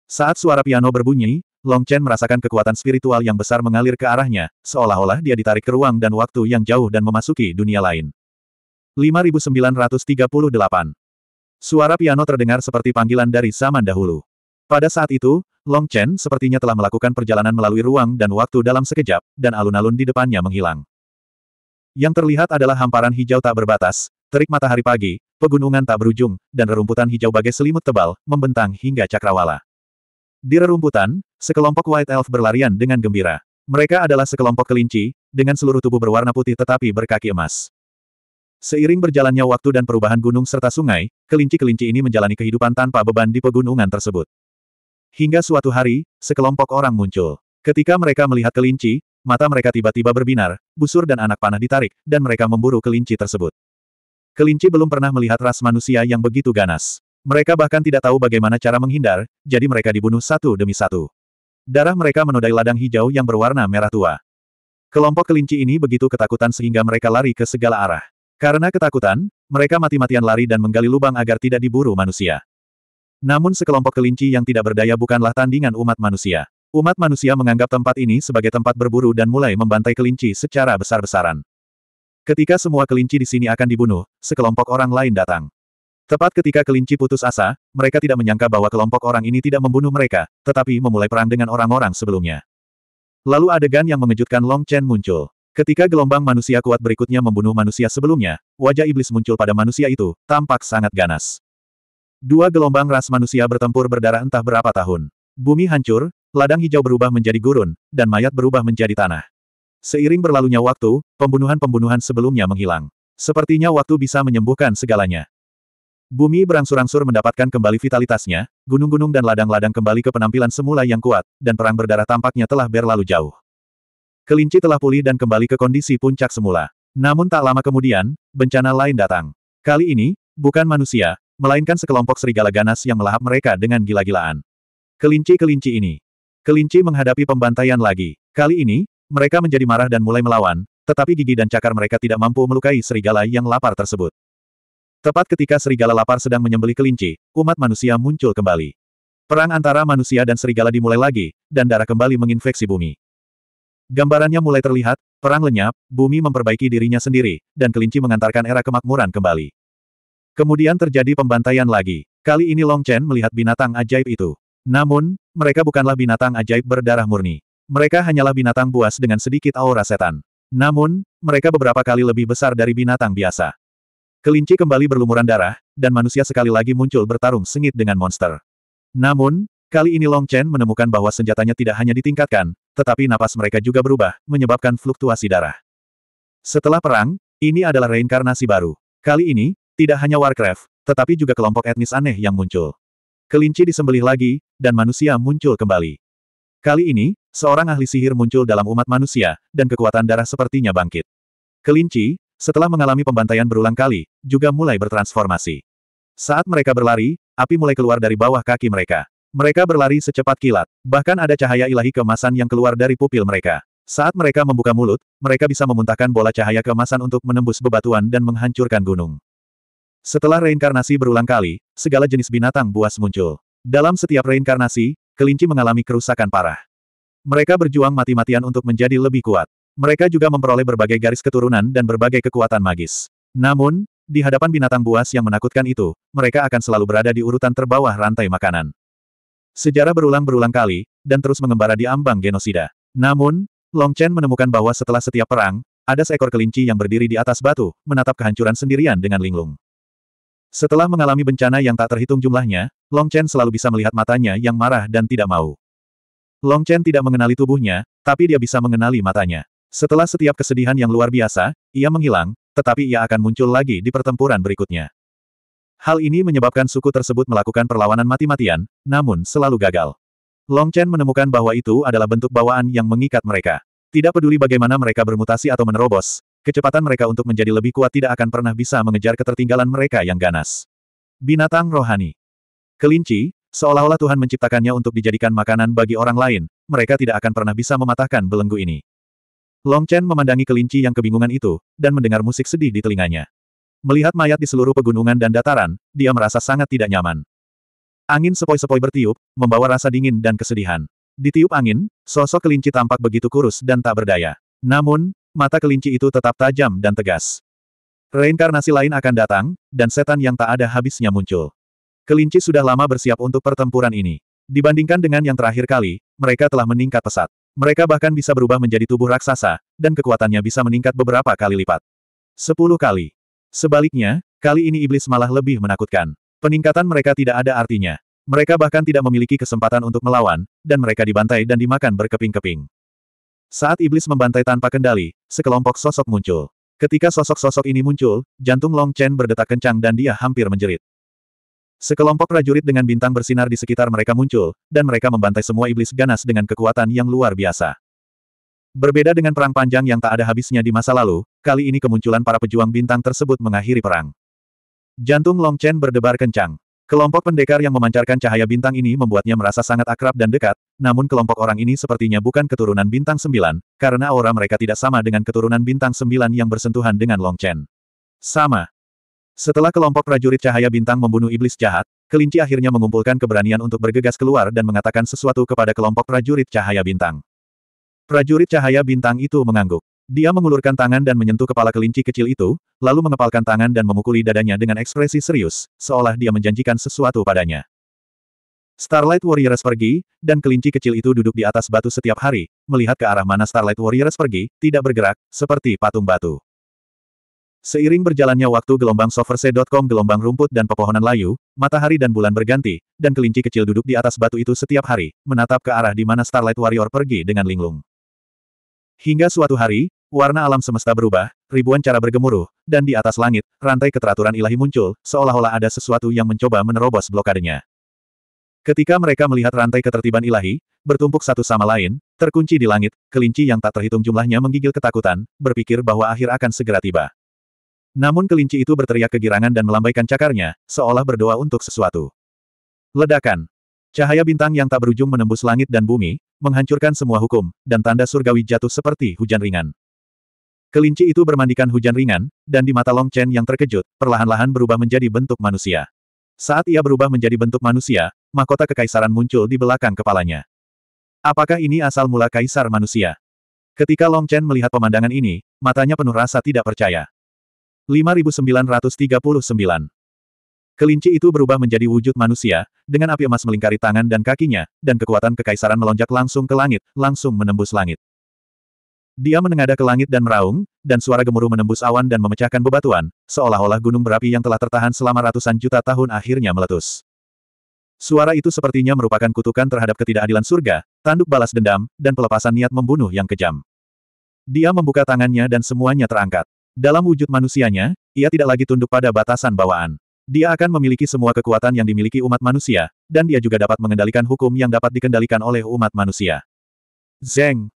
Saat suara piano berbunyi, Long Chen merasakan kekuatan spiritual yang besar mengalir ke arahnya, seolah-olah dia ditarik ke ruang dan waktu yang jauh dan memasuki dunia lain. 5938 Suara piano terdengar seperti panggilan dari zaman dahulu. Pada saat itu, Long Chen sepertinya telah melakukan perjalanan melalui ruang dan waktu dalam sekejap, dan alun-alun di depannya menghilang. Yang terlihat adalah hamparan hijau tak berbatas, terik matahari pagi, pegunungan tak berujung, dan rerumputan hijau bagai selimut tebal, membentang hingga cakrawala. Di rerumputan, sekelompok White Elf berlarian dengan gembira. Mereka adalah sekelompok kelinci, dengan seluruh tubuh berwarna putih tetapi berkaki emas. Seiring berjalannya waktu dan perubahan gunung serta sungai, kelinci-kelinci ini menjalani kehidupan tanpa beban di pegunungan tersebut. Hingga suatu hari, sekelompok orang muncul. Ketika mereka melihat kelinci, mata mereka tiba-tiba berbinar, busur dan anak panah ditarik, dan mereka memburu kelinci tersebut. Kelinci belum pernah melihat ras manusia yang begitu ganas. Mereka bahkan tidak tahu bagaimana cara menghindar, jadi mereka dibunuh satu demi satu. Darah mereka menodai ladang hijau yang berwarna merah tua. Kelompok kelinci ini begitu ketakutan sehingga mereka lari ke segala arah. Karena ketakutan, mereka mati-matian lari dan menggali lubang agar tidak diburu manusia. Namun sekelompok kelinci yang tidak berdaya bukanlah tandingan umat manusia. Umat manusia menganggap tempat ini sebagai tempat berburu dan mulai membantai kelinci secara besar-besaran. Ketika semua kelinci di sini akan dibunuh, sekelompok orang lain datang. Tepat ketika kelinci putus asa, mereka tidak menyangka bahwa kelompok orang ini tidak membunuh mereka, tetapi memulai perang dengan orang-orang sebelumnya. Lalu adegan yang mengejutkan Long Chen muncul. Ketika gelombang manusia kuat berikutnya membunuh manusia sebelumnya, wajah iblis muncul pada manusia itu, tampak sangat ganas. Dua gelombang ras manusia bertempur berdarah entah berapa tahun. Bumi hancur, ladang hijau berubah menjadi gurun, dan mayat berubah menjadi tanah. Seiring berlalunya waktu, pembunuhan-pembunuhan sebelumnya menghilang. Sepertinya waktu bisa menyembuhkan segalanya. Bumi berangsur-angsur mendapatkan kembali vitalitasnya, gunung-gunung dan ladang-ladang kembali ke penampilan semula yang kuat, dan perang berdarah tampaknya telah berlalu jauh. Kelinci telah pulih dan kembali ke kondisi puncak semula. Namun tak lama kemudian, bencana lain datang. Kali ini, bukan manusia, melainkan sekelompok serigala ganas yang melahap mereka dengan gila-gilaan. Kelinci-kelinci ini. Kelinci menghadapi pembantaian lagi. Kali ini, mereka menjadi marah dan mulai melawan, tetapi gigi dan cakar mereka tidak mampu melukai serigala yang lapar tersebut. Tepat ketika serigala lapar sedang menyembeli kelinci, umat manusia muncul kembali. Perang antara manusia dan serigala dimulai lagi, dan darah kembali menginfeksi bumi. Gambarannya mulai terlihat, perang lenyap, bumi memperbaiki dirinya sendiri, dan kelinci mengantarkan era kemakmuran kembali. Kemudian terjadi pembantaian lagi. Kali ini Long Chen melihat binatang ajaib itu. Namun, mereka bukanlah binatang ajaib berdarah murni. Mereka hanyalah binatang buas dengan sedikit aura setan. Namun, mereka beberapa kali lebih besar dari binatang biasa. Kelinci kembali berlumuran darah, dan manusia sekali lagi muncul bertarung sengit dengan monster. Namun, Kali ini Long Chen menemukan bahwa senjatanya tidak hanya ditingkatkan, tetapi napas mereka juga berubah, menyebabkan fluktuasi darah. Setelah perang, ini adalah reinkarnasi baru. Kali ini, tidak hanya Warcraft, tetapi juga kelompok etnis aneh yang muncul. Kelinci disembelih lagi, dan manusia muncul kembali. Kali ini, seorang ahli sihir muncul dalam umat manusia, dan kekuatan darah sepertinya bangkit. Kelinci, setelah mengalami pembantaian berulang kali, juga mulai bertransformasi. Saat mereka berlari, api mulai keluar dari bawah kaki mereka. Mereka berlari secepat kilat, bahkan ada cahaya ilahi kemasan yang keluar dari pupil mereka. Saat mereka membuka mulut, mereka bisa memuntahkan bola cahaya kemasan untuk menembus bebatuan dan menghancurkan gunung. Setelah reinkarnasi berulang kali, segala jenis binatang buas muncul. Dalam setiap reinkarnasi, kelinci mengalami kerusakan parah. Mereka berjuang mati-matian untuk menjadi lebih kuat. Mereka juga memperoleh berbagai garis keturunan dan berbagai kekuatan magis. Namun, di hadapan binatang buas yang menakutkan itu, mereka akan selalu berada di urutan terbawah rantai makanan. Sejarah berulang-berulang kali, dan terus mengembara di ambang genosida. Namun, Long Chen menemukan bahwa setelah setiap perang, ada seekor kelinci yang berdiri di atas batu, menatap kehancuran sendirian dengan linglung. Setelah mengalami bencana yang tak terhitung jumlahnya, Long Chen selalu bisa melihat matanya yang marah dan tidak mau. Long Chen tidak mengenali tubuhnya, tapi dia bisa mengenali matanya. Setelah setiap kesedihan yang luar biasa, ia menghilang, tetapi ia akan muncul lagi di pertempuran berikutnya. Hal ini menyebabkan suku tersebut melakukan perlawanan mati-matian, namun selalu gagal. Long Chen menemukan bahwa itu adalah bentuk bawaan yang mengikat mereka. Tidak peduli bagaimana mereka bermutasi atau menerobos, kecepatan mereka untuk menjadi lebih kuat tidak akan pernah bisa mengejar ketertinggalan mereka yang ganas. Binatang rohani. Kelinci, seolah-olah Tuhan menciptakannya untuk dijadikan makanan bagi orang lain, mereka tidak akan pernah bisa mematahkan belenggu ini. Long Chen memandangi kelinci yang kebingungan itu, dan mendengar musik sedih di telinganya. Melihat mayat di seluruh pegunungan dan dataran, dia merasa sangat tidak nyaman. Angin sepoi-sepoi bertiup, membawa rasa dingin dan kesedihan. Ditiup angin, sosok kelinci tampak begitu kurus dan tak berdaya. Namun, mata kelinci itu tetap tajam dan tegas. Reinkarnasi lain akan datang, dan setan yang tak ada habisnya muncul. Kelinci sudah lama bersiap untuk pertempuran ini. Dibandingkan dengan yang terakhir kali, mereka telah meningkat pesat. Mereka bahkan bisa berubah menjadi tubuh raksasa, dan kekuatannya bisa meningkat beberapa kali lipat. Sepuluh kali. Sebaliknya, kali ini iblis malah lebih menakutkan. Peningkatan mereka tidak ada artinya. Mereka bahkan tidak memiliki kesempatan untuk melawan, dan mereka dibantai dan dimakan berkeping-keping. Saat iblis membantai tanpa kendali, sekelompok sosok muncul. Ketika sosok-sosok ini muncul, jantung Long Chen berdetak kencang dan dia hampir menjerit. Sekelompok prajurit dengan bintang bersinar di sekitar mereka muncul, dan mereka membantai semua iblis ganas dengan kekuatan yang luar biasa. Berbeda dengan perang panjang yang tak ada habisnya di masa lalu, kali ini kemunculan para pejuang bintang tersebut mengakhiri perang. Jantung Long Chen berdebar kencang. Kelompok pendekar yang memancarkan cahaya bintang ini membuatnya merasa sangat akrab dan dekat, namun kelompok orang ini sepertinya bukan keturunan bintang sembilan, karena aura mereka tidak sama dengan keturunan bintang sembilan yang bersentuhan dengan Long Chen. Sama. Setelah kelompok prajurit cahaya bintang membunuh iblis jahat, kelinci akhirnya mengumpulkan keberanian untuk bergegas keluar dan mengatakan sesuatu kepada kelompok prajurit cahaya bintang. Prajurit cahaya bintang itu mengangguk. Dia mengulurkan tangan dan menyentuh kepala kelinci kecil itu, lalu mengepalkan tangan dan memukuli dadanya dengan ekspresi serius, seolah dia menjanjikan sesuatu padanya. Starlight Warriors pergi, dan kelinci kecil itu duduk di atas batu setiap hari, melihat ke arah mana Starlight Warriors pergi, tidak bergerak, seperti patung batu. Seiring berjalannya waktu gelombang soverse.com gelombang rumput dan pepohonan layu, matahari dan bulan berganti, dan kelinci kecil duduk di atas batu itu setiap hari, menatap ke arah di mana Starlight Warrior pergi dengan linglung. Hingga suatu hari, warna alam semesta berubah, ribuan cara bergemuruh, dan di atas langit, rantai keteraturan ilahi muncul, seolah-olah ada sesuatu yang mencoba menerobos blokadenya. Ketika mereka melihat rantai ketertiban ilahi, bertumpuk satu sama lain, terkunci di langit, kelinci yang tak terhitung jumlahnya menggigil ketakutan, berpikir bahwa akhir akan segera tiba. Namun kelinci itu berteriak kegirangan dan melambaikan cakarnya, seolah berdoa untuk sesuatu. Ledakan. Cahaya bintang yang tak berujung menembus langit dan bumi, menghancurkan semua hukum, dan tanda surgawi jatuh seperti hujan ringan. Kelinci itu bermandikan hujan ringan, dan di mata Long Chen yang terkejut, perlahan-lahan berubah menjadi bentuk manusia. Saat ia berubah menjadi bentuk manusia, mahkota kekaisaran muncul di belakang kepalanya. Apakah ini asal mula kaisar manusia? Ketika Long Chen melihat pemandangan ini, matanya penuh rasa tidak percaya. 5939 Kelinci itu berubah menjadi wujud manusia, dengan api emas melingkari tangan dan kakinya, dan kekuatan kekaisaran melonjak langsung ke langit, langsung menembus langit. Dia menengadah ke langit dan meraung, dan suara gemuruh menembus awan dan memecahkan bebatuan, seolah-olah gunung berapi yang telah tertahan selama ratusan juta tahun akhirnya meletus. Suara itu sepertinya merupakan kutukan terhadap ketidakadilan surga, tanduk balas dendam, dan pelepasan niat membunuh yang kejam. Dia membuka tangannya dan semuanya terangkat. Dalam wujud manusianya, ia tidak lagi tunduk pada batasan bawaan. Dia akan memiliki semua kekuatan yang dimiliki umat manusia, dan dia juga dapat mengendalikan hukum yang dapat dikendalikan oleh umat manusia. Zeng!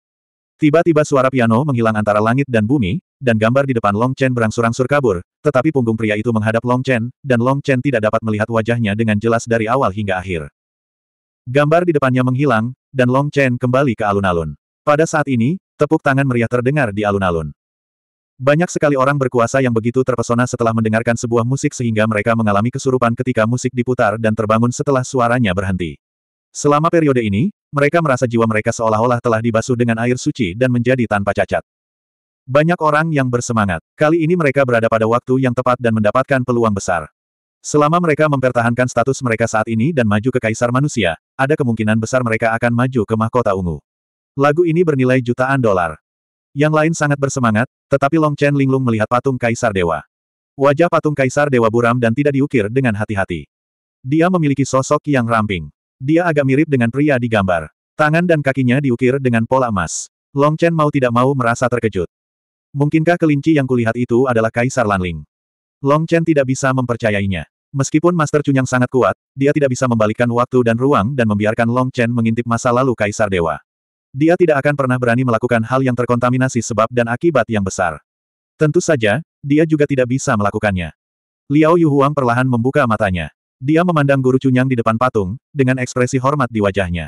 Tiba-tiba suara piano menghilang antara langit dan bumi, dan gambar di depan Long Chen berangsur-angsur kabur, tetapi punggung pria itu menghadap Long Chen, dan Long Chen tidak dapat melihat wajahnya dengan jelas dari awal hingga akhir. Gambar di depannya menghilang, dan Long Chen kembali ke alun-alun. Pada saat ini, tepuk tangan meriah terdengar di alun-alun. Banyak sekali orang berkuasa yang begitu terpesona setelah mendengarkan sebuah musik sehingga mereka mengalami kesurupan ketika musik diputar dan terbangun setelah suaranya berhenti. Selama periode ini, mereka merasa jiwa mereka seolah-olah telah dibasuh dengan air suci dan menjadi tanpa cacat. Banyak orang yang bersemangat. Kali ini mereka berada pada waktu yang tepat dan mendapatkan peluang besar. Selama mereka mempertahankan status mereka saat ini dan maju ke kaisar manusia, ada kemungkinan besar mereka akan maju ke mahkota ungu. Lagu ini bernilai jutaan dolar. Yang lain sangat bersemangat, tetapi Long Chen linglung melihat patung Kaisar Dewa. Wajah patung Kaisar Dewa buram dan tidak diukir dengan hati-hati. Dia memiliki sosok yang ramping. Dia agak mirip dengan pria di gambar. Tangan dan kakinya diukir dengan pola emas. Long Chen mau tidak mau merasa terkejut. Mungkinkah kelinci yang kulihat itu adalah Kaisar Lanling? Long Chen tidak bisa mempercayainya. Meskipun Master Cunyang sangat kuat, dia tidak bisa membalikkan waktu dan ruang dan membiarkan Long Chen mengintip masa lalu Kaisar Dewa. Dia tidak akan pernah berani melakukan hal yang terkontaminasi sebab dan akibat yang besar. Tentu saja, dia juga tidak bisa melakukannya. Liao Yuhuang perlahan membuka matanya. Dia memandang guru Cunyang di depan patung, dengan ekspresi hormat di wajahnya.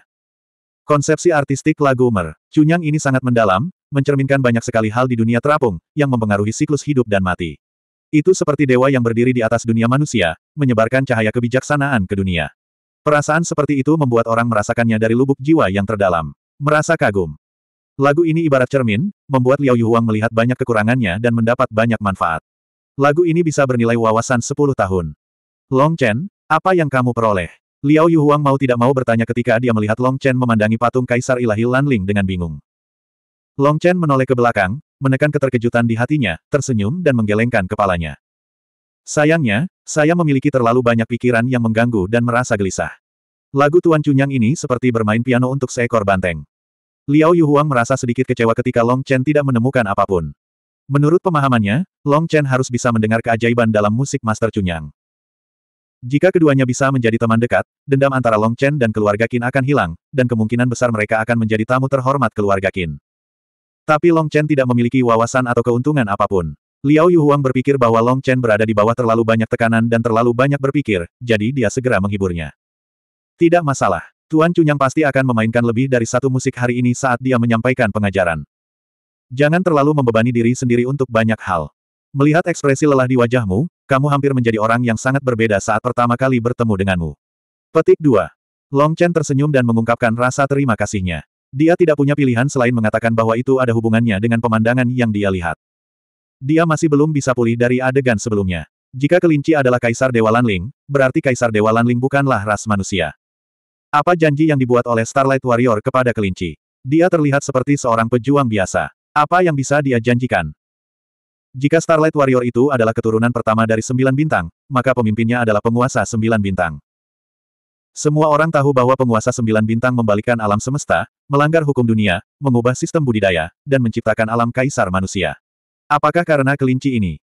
Konsepsi artistik lagu Mer, Cunyang ini sangat mendalam, mencerminkan banyak sekali hal di dunia terapung, yang mempengaruhi siklus hidup dan mati. Itu seperti dewa yang berdiri di atas dunia manusia, menyebarkan cahaya kebijaksanaan ke dunia. Perasaan seperti itu membuat orang merasakannya dari lubuk jiwa yang terdalam. Merasa kagum. Lagu ini ibarat cermin, membuat Liao Yuhuang melihat banyak kekurangannya dan mendapat banyak manfaat. Lagu ini bisa bernilai wawasan 10 tahun. Long Chen, apa yang kamu peroleh? Liao Yuhuang mau tidak mau bertanya ketika dia melihat Long Chen memandangi patung Kaisar Ilahi Lanling dengan bingung. Long Chen menoleh ke belakang, menekan keterkejutan di hatinya, tersenyum dan menggelengkan kepalanya. Sayangnya, saya memiliki terlalu banyak pikiran yang mengganggu dan merasa gelisah. Lagu Tuan Cunyang ini seperti bermain piano untuk seekor banteng. Liao Yuhuang merasa sedikit kecewa ketika Long Chen tidak menemukan apapun. Menurut pemahamannya, Long Chen harus bisa mendengar keajaiban dalam musik Master Chunyang. Jika keduanya bisa menjadi teman dekat, dendam antara Long Chen dan keluarga Qin akan hilang, dan kemungkinan besar mereka akan menjadi tamu terhormat keluarga Qin. Tapi Long Chen tidak memiliki wawasan atau keuntungan apapun. Liao Yuhuang berpikir bahwa Long Chen berada di bawah terlalu banyak tekanan dan terlalu banyak berpikir, jadi dia segera menghiburnya. Tidak masalah. Tuan Cunyang pasti akan memainkan lebih dari satu musik hari ini saat dia menyampaikan pengajaran. Jangan terlalu membebani diri sendiri untuk banyak hal. Melihat ekspresi lelah di wajahmu, kamu hampir menjadi orang yang sangat berbeda saat pertama kali bertemu denganmu. Petik 2. Long Chen tersenyum dan mengungkapkan rasa terima kasihnya. Dia tidak punya pilihan selain mengatakan bahwa itu ada hubungannya dengan pemandangan yang dia lihat. Dia masih belum bisa pulih dari adegan sebelumnya. Jika kelinci adalah kaisar Dewa Lanling, berarti kaisar Dewa Lanling bukanlah ras manusia. Apa janji yang dibuat oleh Starlight Warrior kepada kelinci? Dia terlihat seperti seorang pejuang biasa. Apa yang bisa dia janjikan? Jika Starlight Warrior itu adalah keturunan pertama dari sembilan bintang, maka pemimpinnya adalah penguasa sembilan bintang. Semua orang tahu bahwa penguasa sembilan bintang membalikkan alam semesta, melanggar hukum dunia, mengubah sistem budidaya, dan menciptakan alam kaisar manusia. Apakah karena kelinci ini?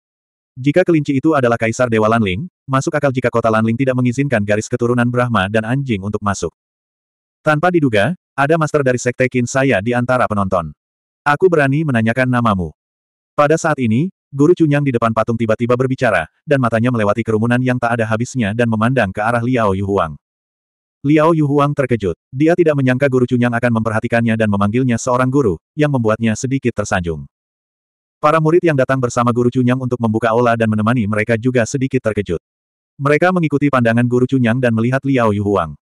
Jika kelinci itu adalah kaisar Dewa Lanling, Masuk akal jika kota Lanling tidak mengizinkan garis keturunan Brahma dan anjing untuk masuk. Tanpa diduga, ada master dari Sekte Kin saya di antara penonton. Aku berani menanyakan namamu. Pada saat ini, Guru Cunyang di depan patung tiba-tiba berbicara, dan matanya melewati kerumunan yang tak ada habisnya dan memandang ke arah Liao Yuhuang. Liao Yuhuang terkejut. Dia tidak menyangka Guru Cunyang akan memperhatikannya dan memanggilnya seorang guru, yang membuatnya sedikit tersanjung. Para murid yang datang bersama Guru Cunyang untuk membuka aula dan menemani mereka juga sedikit terkejut. Mereka mengikuti pandangan Guru Cunyang dan melihat Liao Yuhuang.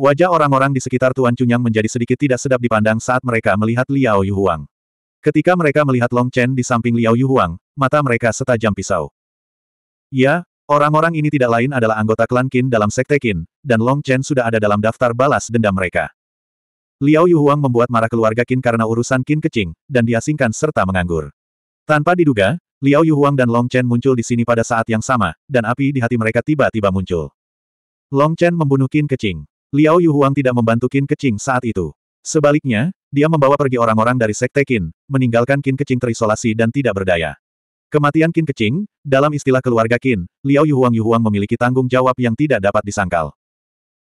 Wajah orang-orang di sekitar Tuan Cunyang menjadi sedikit tidak sedap dipandang saat mereka melihat Liao Yuhuang. Ketika mereka melihat Long Chen di samping Liao Yuhuang, mata mereka setajam pisau. Ya, orang-orang ini tidak lain adalah anggota klan Qin dalam sekte Qin, dan Long Chen sudah ada dalam daftar balas dendam mereka. Liao Yuhuang membuat marah keluarga Qin karena urusan Qin kecing, dan diasingkan serta menganggur. Tanpa diduga, Liao Yuhuang dan Long Chen muncul di sini pada saat yang sama, dan api di hati mereka tiba-tiba muncul. Long Chen membunuh Qin Kecing. Liao Yuhuang tidak membantu Qin Kecing saat itu. Sebaliknya, dia membawa pergi orang-orang dari Sekte Qin, meninggalkan Qin Kecing terisolasi dan tidak berdaya. Kematian Qin Kecing, dalam istilah keluarga Qin, Liao Yuhuang Yuhuang memiliki tanggung jawab yang tidak dapat disangkal.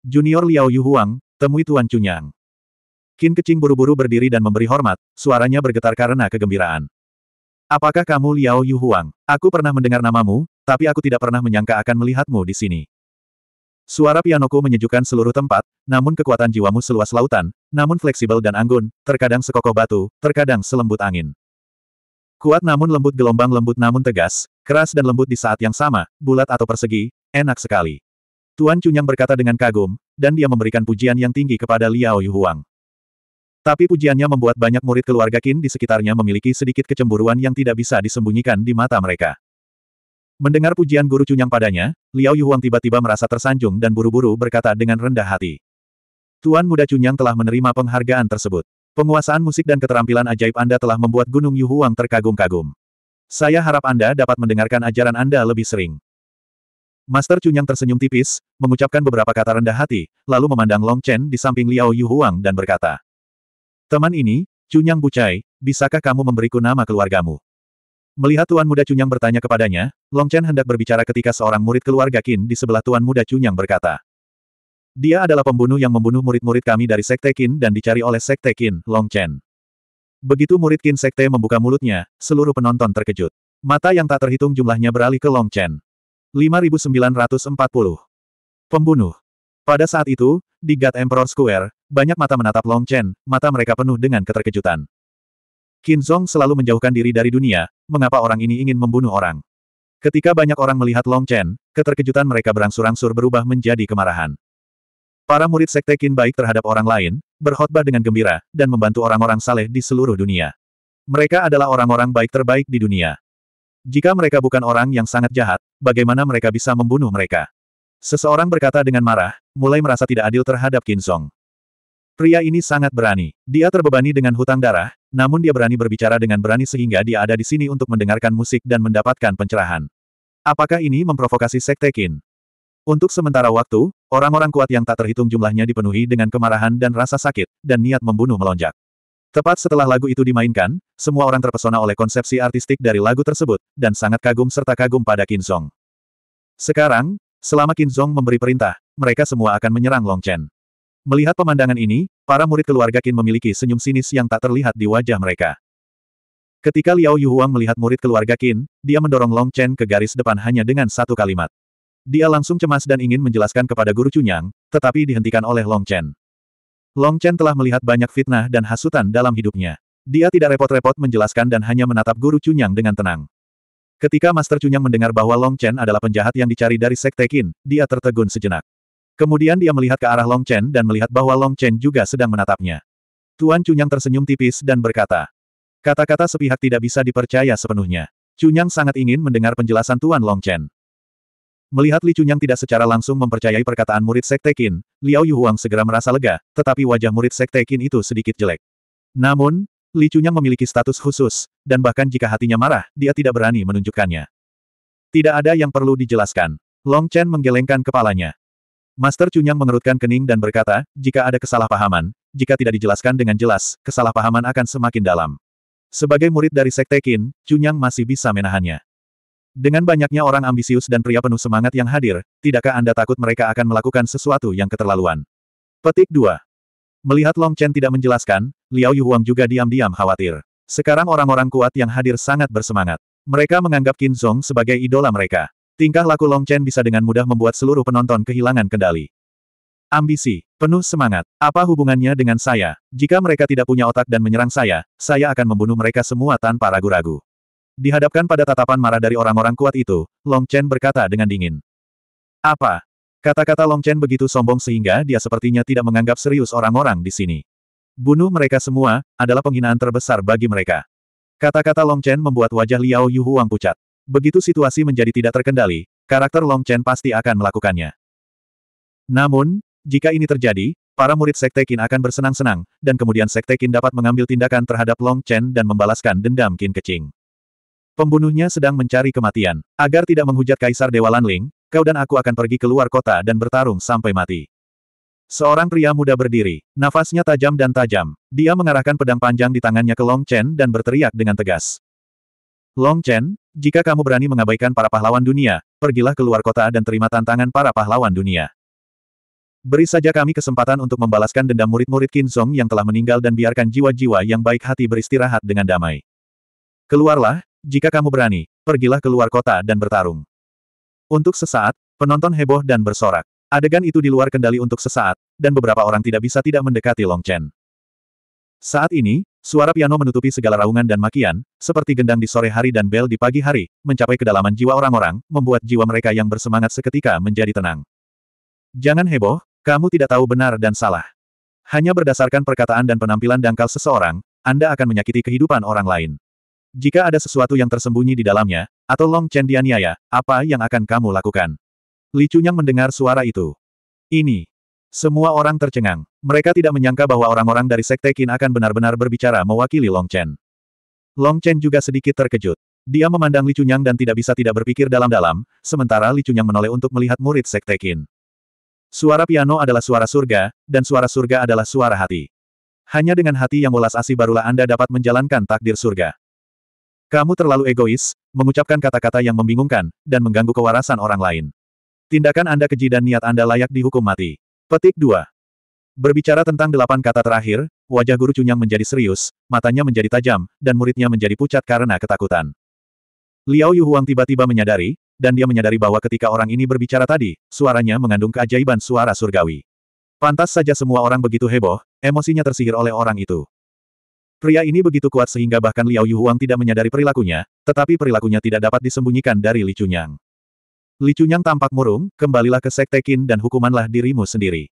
Junior Liao Yuhuang, temui Tuan Cunyang. Qin Kecing buru-buru berdiri dan memberi hormat, suaranya bergetar karena kegembiraan. Apakah kamu Liao Yuhuang? Aku pernah mendengar namamu, tapi aku tidak pernah menyangka akan melihatmu di sini. Suara pianoku menyejukkan seluruh tempat, namun kekuatan jiwamu seluas lautan, namun fleksibel dan anggun, terkadang sekokoh batu, terkadang selembut angin. Kuat namun lembut gelombang lembut namun tegas, keras dan lembut di saat yang sama, bulat atau persegi, enak sekali. Tuan Cunyang berkata dengan kagum, dan dia memberikan pujian yang tinggi kepada Liao Yuhuang. Tapi pujiannya membuat banyak murid keluarga Qin di sekitarnya memiliki sedikit kecemburuan yang tidak bisa disembunyikan di mata mereka. Mendengar pujian guru Cunyang padanya, Liao Yuhuang tiba-tiba merasa tersanjung dan buru-buru berkata dengan rendah hati. Tuan Muda Cunyang telah menerima penghargaan tersebut. Penguasaan musik dan keterampilan ajaib Anda telah membuat Gunung Yuhuang terkagum-kagum. Saya harap Anda dapat mendengarkan ajaran Anda lebih sering. Master Cunyang tersenyum tipis, mengucapkan beberapa kata rendah hati, lalu memandang Long Chen di samping Liao Yuhuang dan berkata, Teman ini, Cunyang Bucai, bisakah kamu memberiku nama keluargamu? Melihat Tuan Muda Cunyang bertanya kepadanya, Long Chen hendak berbicara ketika seorang murid keluarga Qin di sebelah Tuan Muda Cunyang berkata. Dia adalah pembunuh yang membunuh murid-murid kami dari Sekte Qin dan dicari oleh Sekte Qin, Long Chen. Begitu murid Qin Sekte membuka mulutnya, seluruh penonton terkejut. Mata yang tak terhitung jumlahnya beralih ke Long Chen. 5940. Pembunuh. Pada saat itu, di God Emperor Square, banyak mata menatap Long Chen, mata mereka penuh dengan keterkejutan. Qin Zhong selalu menjauhkan diri dari dunia, mengapa orang ini ingin membunuh orang. Ketika banyak orang melihat Long Chen, keterkejutan mereka berangsur-angsur berubah menjadi kemarahan. Para murid sekte Qin baik terhadap orang lain, berkhotbah dengan gembira, dan membantu orang-orang saleh di seluruh dunia. Mereka adalah orang-orang baik terbaik di dunia. Jika mereka bukan orang yang sangat jahat, bagaimana mereka bisa membunuh mereka? Seseorang berkata dengan marah, mulai merasa tidak adil terhadap Qin Song. Pria ini sangat berani. Dia terbebani dengan hutang darah, namun dia berani berbicara dengan berani sehingga dia ada di sini untuk mendengarkan musik dan mendapatkan pencerahan. Apakah ini memprovokasi Sekte Qin? Untuk sementara waktu, orang-orang kuat yang tak terhitung jumlahnya dipenuhi dengan kemarahan dan rasa sakit, dan niat membunuh melonjak. Tepat setelah lagu itu dimainkan, semua orang terpesona oleh konsepsi artistik dari lagu tersebut, dan sangat kagum serta kagum pada Qin Song. Sekarang, Selama Qin Zong memberi perintah, mereka semua akan menyerang Long Chen. Melihat pemandangan ini, para murid keluarga Qin memiliki senyum sinis yang tak terlihat di wajah mereka. Ketika Liao Yuhuang melihat murid keluarga Qin, dia mendorong Long Chen ke garis depan hanya dengan satu kalimat. Dia langsung cemas dan ingin menjelaskan kepada guru Chunyang, tetapi dihentikan oleh Long Chen. Long Chen telah melihat banyak fitnah dan hasutan dalam hidupnya. Dia tidak repot-repot menjelaskan dan hanya menatap guru Chunyang dengan tenang. Ketika Master Cunyang mendengar bahwa Long Chen adalah penjahat yang dicari dari Sekte Qin, dia tertegun sejenak. Kemudian dia melihat ke arah Long Chen dan melihat bahwa Long Chen juga sedang menatapnya. Tuan Cunyang tersenyum tipis dan berkata, Kata-kata sepihak tidak bisa dipercaya sepenuhnya. Cunyang sangat ingin mendengar penjelasan Tuan Long Chen. Melihat Li Cunyang tidak secara langsung mempercayai perkataan murid Sekte Qin, Liao Yuhuang segera merasa lega, tetapi wajah murid Sekte Qin itu sedikit jelek. Namun, Licunya memiliki status khusus, dan bahkan jika hatinya marah, dia tidak berani menunjukkannya. Tidak ada yang perlu dijelaskan. Long Chen menggelengkan kepalanya. Master Chunyang mengerutkan kening dan berkata, jika ada kesalahpahaman, jika tidak dijelaskan dengan jelas, kesalahpahaman akan semakin dalam. Sebagai murid dari Sekte Qin, Chunyang masih bisa menahannya. Dengan banyaknya orang ambisius dan pria penuh semangat yang hadir, tidakkah Anda takut mereka akan melakukan sesuatu yang keterlaluan? Petik 2. Melihat Long Chen tidak menjelaskan, Liao Yuhuang juga diam-diam khawatir. Sekarang orang-orang kuat yang hadir sangat bersemangat. Mereka menganggap Qin Zhong sebagai idola mereka. Tingkah laku Long Chen bisa dengan mudah membuat seluruh penonton kehilangan kendali. Ambisi, penuh semangat. Apa hubungannya dengan saya? Jika mereka tidak punya otak dan menyerang saya, saya akan membunuh mereka semua tanpa ragu-ragu. Dihadapkan pada tatapan marah dari orang-orang kuat itu, Long Chen berkata dengan dingin. Apa, Kata-kata Long Chen begitu sombong sehingga dia sepertinya tidak menganggap serius orang-orang di sini. Bunuh mereka semua, adalah penghinaan terbesar bagi mereka. Kata-kata Long Chen membuat wajah Liao Yuhuang pucat. Begitu situasi menjadi tidak terkendali, karakter Long Chen pasti akan melakukannya. Namun, jika ini terjadi, para murid Sekte Qin akan bersenang-senang, dan kemudian Sekte Qin dapat mengambil tindakan terhadap Long Chen dan membalaskan dendam Qin Keqing. Pembunuhnya sedang mencari kematian. Agar tidak menghujat Kaisar Dewa Lanling, kau dan aku akan pergi keluar kota dan bertarung sampai mati. Seorang pria muda berdiri, nafasnya tajam dan tajam. Dia mengarahkan pedang panjang di tangannya ke Long Chen dan berteriak dengan tegas. Long Chen, jika kamu berani mengabaikan para pahlawan dunia, pergilah keluar kota dan terima tantangan para pahlawan dunia. Beri saja kami kesempatan untuk membalaskan dendam murid-murid Kinzong yang telah meninggal dan biarkan jiwa-jiwa yang baik hati beristirahat dengan damai. Keluarlah, jika kamu berani, pergilah keluar kota dan bertarung. Untuk sesaat, penonton heboh dan bersorak. Adegan itu di luar kendali untuk sesaat, dan beberapa orang tidak bisa tidak mendekati Long Chen. Saat ini, suara piano menutupi segala raungan dan makian, seperti gendang di sore hari dan bel di pagi hari, mencapai kedalaman jiwa orang-orang, membuat jiwa mereka yang bersemangat seketika menjadi tenang. Jangan heboh, kamu tidak tahu benar dan salah. Hanya berdasarkan perkataan dan penampilan dangkal seseorang, Anda akan menyakiti kehidupan orang lain. Jika ada sesuatu yang tersembunyi di dalamnya, atau Long Chen dianiaya, apa yang akan kamu lakukan? Li Chunyang mendengar suara itu. Ini. Semua orang tercengang. Mereka tidak menyangka bahwa orang-orang dari Sekte Qin akan benar-benar berbicara mewakili Long Chen. Long Chen juga sedikit terkejut. Dia memandang Li Chunyang dan tidak bisa tidak berpikir dalam-dalam, sementara Li Chunyang menoleh untuk melihat murid Sekte Qin. Suara piano adalah suara surga, dan suara surga adalah suara hati. Hanya dengan hati yang ulas asih barulah Anda dapat menjalankan takdir surga. Kamu terlalu egois, mengucapkan kata-kata yang membingungkan, dan mengganggu kewarasan orang lain. Tindakan Anda keji dan niat Anda layak dihukum mati. Petik 2. Berbicara tentang delapan kata terakhir, wajah guru Cunyang menjadi serius, matanya menjadi tajam, dan muridnya menjadi pucat karena ketakutan. Liao Huang tiba-tiba menyadari, dan dia menyadari bahwa ketika orang ini berbicara tadi, suaranya mengandung keajaiban suara surgawi. Pantas saja semua orang begitu heboh, emosinya tersihir oleh orang itu. Pria ini begitu kuat sehingga bahkan Liao Yuhuang tidak menyadari perilakunya, tetapi perilakunya tidak dapat disembunyikan dari Li Chunyang. Li Chunyang tampak murung, kembalilah ke Sekte Qin dan hukumanlah dirimu sendiri.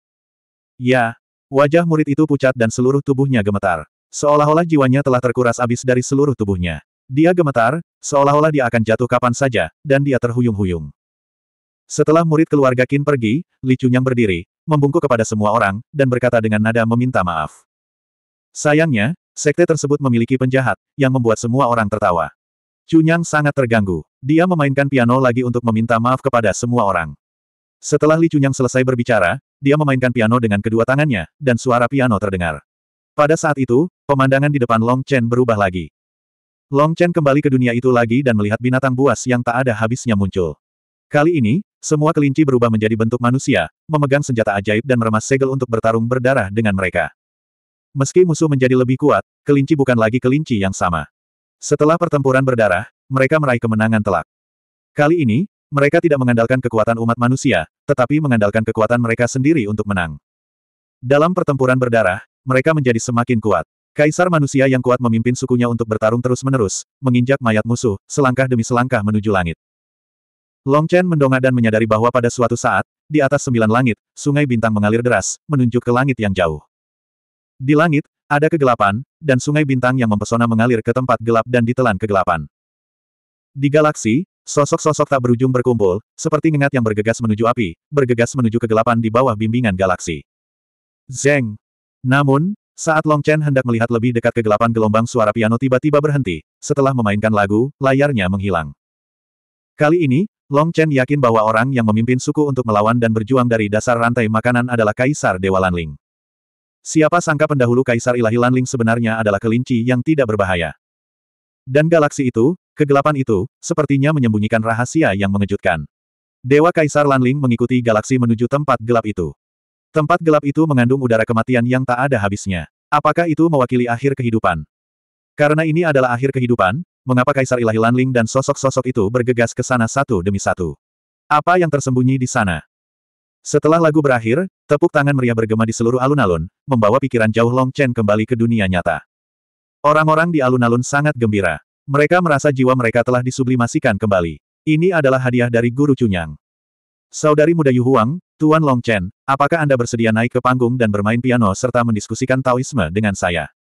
Ya, wajah murid itu pucat dan seluruh tubuhnya gemetar. Seolah-olah jiwanya telah terkuras habis dari seluruh tubuhnya. Dia gemetar, seolah-olah dia akan jatuh kapan saja, dan dia terhuyung-huyung. Setelah murid keluarga Qin pergi, Li Chunyang berdiri, membungkuk kepada semua orang, dan berkata dengan nada meminta maaf. Sayangnya, Sekte tersebut memiliki penjahat, yang membuat semua orang tertawa. Cunyang sangat terganggu. Dia memainkan piano lagi untuk meminta maaf kepada semua orang. Setelah Li Cunyang selesai berbicara, dia memainkan piano dengan kedua tangannya, dan suara piano terdengar. Pada saat itu, pemandangan di depan Long Chen berubah lagi. Long Chen kembali ke dunia itu lagi dan melihat binatang buas yang tak ada habisnya muncul. Kali ini, semua kelinci berubah menjadi bentuk manusia, memegang senjata ajaib dan meremas segel untuk bertarung berdarah dengan mereka. Meski musuh menjadi lebih kuat, kelinci bukan lagi kelinci yang sama. Setelah pertempuran berdarah, mereka meraih kemenangan telak. Kali ini, mereka tidak mengandalkan kekuatan umat manusia, tetapi mengandalkan kekuatan mereka sendiri untuk menang. Dalam pertempuran berdarah, mereka menjadi semakin kuat. Kaisar manusia yang kuat memimpin sukunya untuk bertarung terus-menerus, menginjak mayat musuh, selangkah demi selangkah menuju langit. Long Chen mendongak dan menyadari bahwa pada suatu saat, di atas sembilan langit, sungai bintang mengalir deras, menunjuk ke langit yang jauh. Di langit, ada kegelapan, dan sungai bintang yang mempesona mengalir ke tempat gelap dan ditelan kegelapan. Di galaksi, sosok-sosok tak berujung berkumpul, seperti ngengat yang bergegas menuju api, bergegas menuju kegelapan di bawah bimbingan galaksi. Zeng! Namun, saat Long Chen hendak melihat lebih dekat kegelapan gelombang suara piano tiba-tiba berhenti, setelah memainkan lagu, layarnya menghilang. Kali ini, Long Chen yakin bahwa orang yang memimpin suku untuk melawan dan berjuang dari dasar rantai makanan adalah Kaisar Dewa Lanling. Siapa sangka pendahulu Kaisar Ilahi Lanling sebenarnya adalah kelinci yang tidak berbahaya. Dan galaksi itu, kegelapan itu, sepertinya menyembunyikan rahasia yang mengejutkan. Dewa Kaisar Lanling mengikuti galaksi menuju tempat gelap itu. Tempat gelap itu mengandung udara kematian yang tak ada habisnya. Apakah itu mewakili akhir kehidupan? Karena ini adalah akhir kehidupan, mengapa Kaisar Ilahi Lanling dan sosok-sosok itu bergegas ke sana satu demi satu? Apa yang tersembunyi di sana? Setelah lagu berakhir, tepuk tangan meriah bergema di seluruh alun-alun, membawa pikiran jauh Long Chen kembali ke dunia nyata. Orang-orang di alun-alun sangat gembira. Mereka merasa jiwa mereka telah disublimasikan kembali. Ini adalah hadiah dari Guru Cunyang. Saudari muda Yu Huang, Tuan Long Chen, apakah Anda bersedia naik ke panggung dan bermain piano serta mendiskusikan Taoisme dengan saya?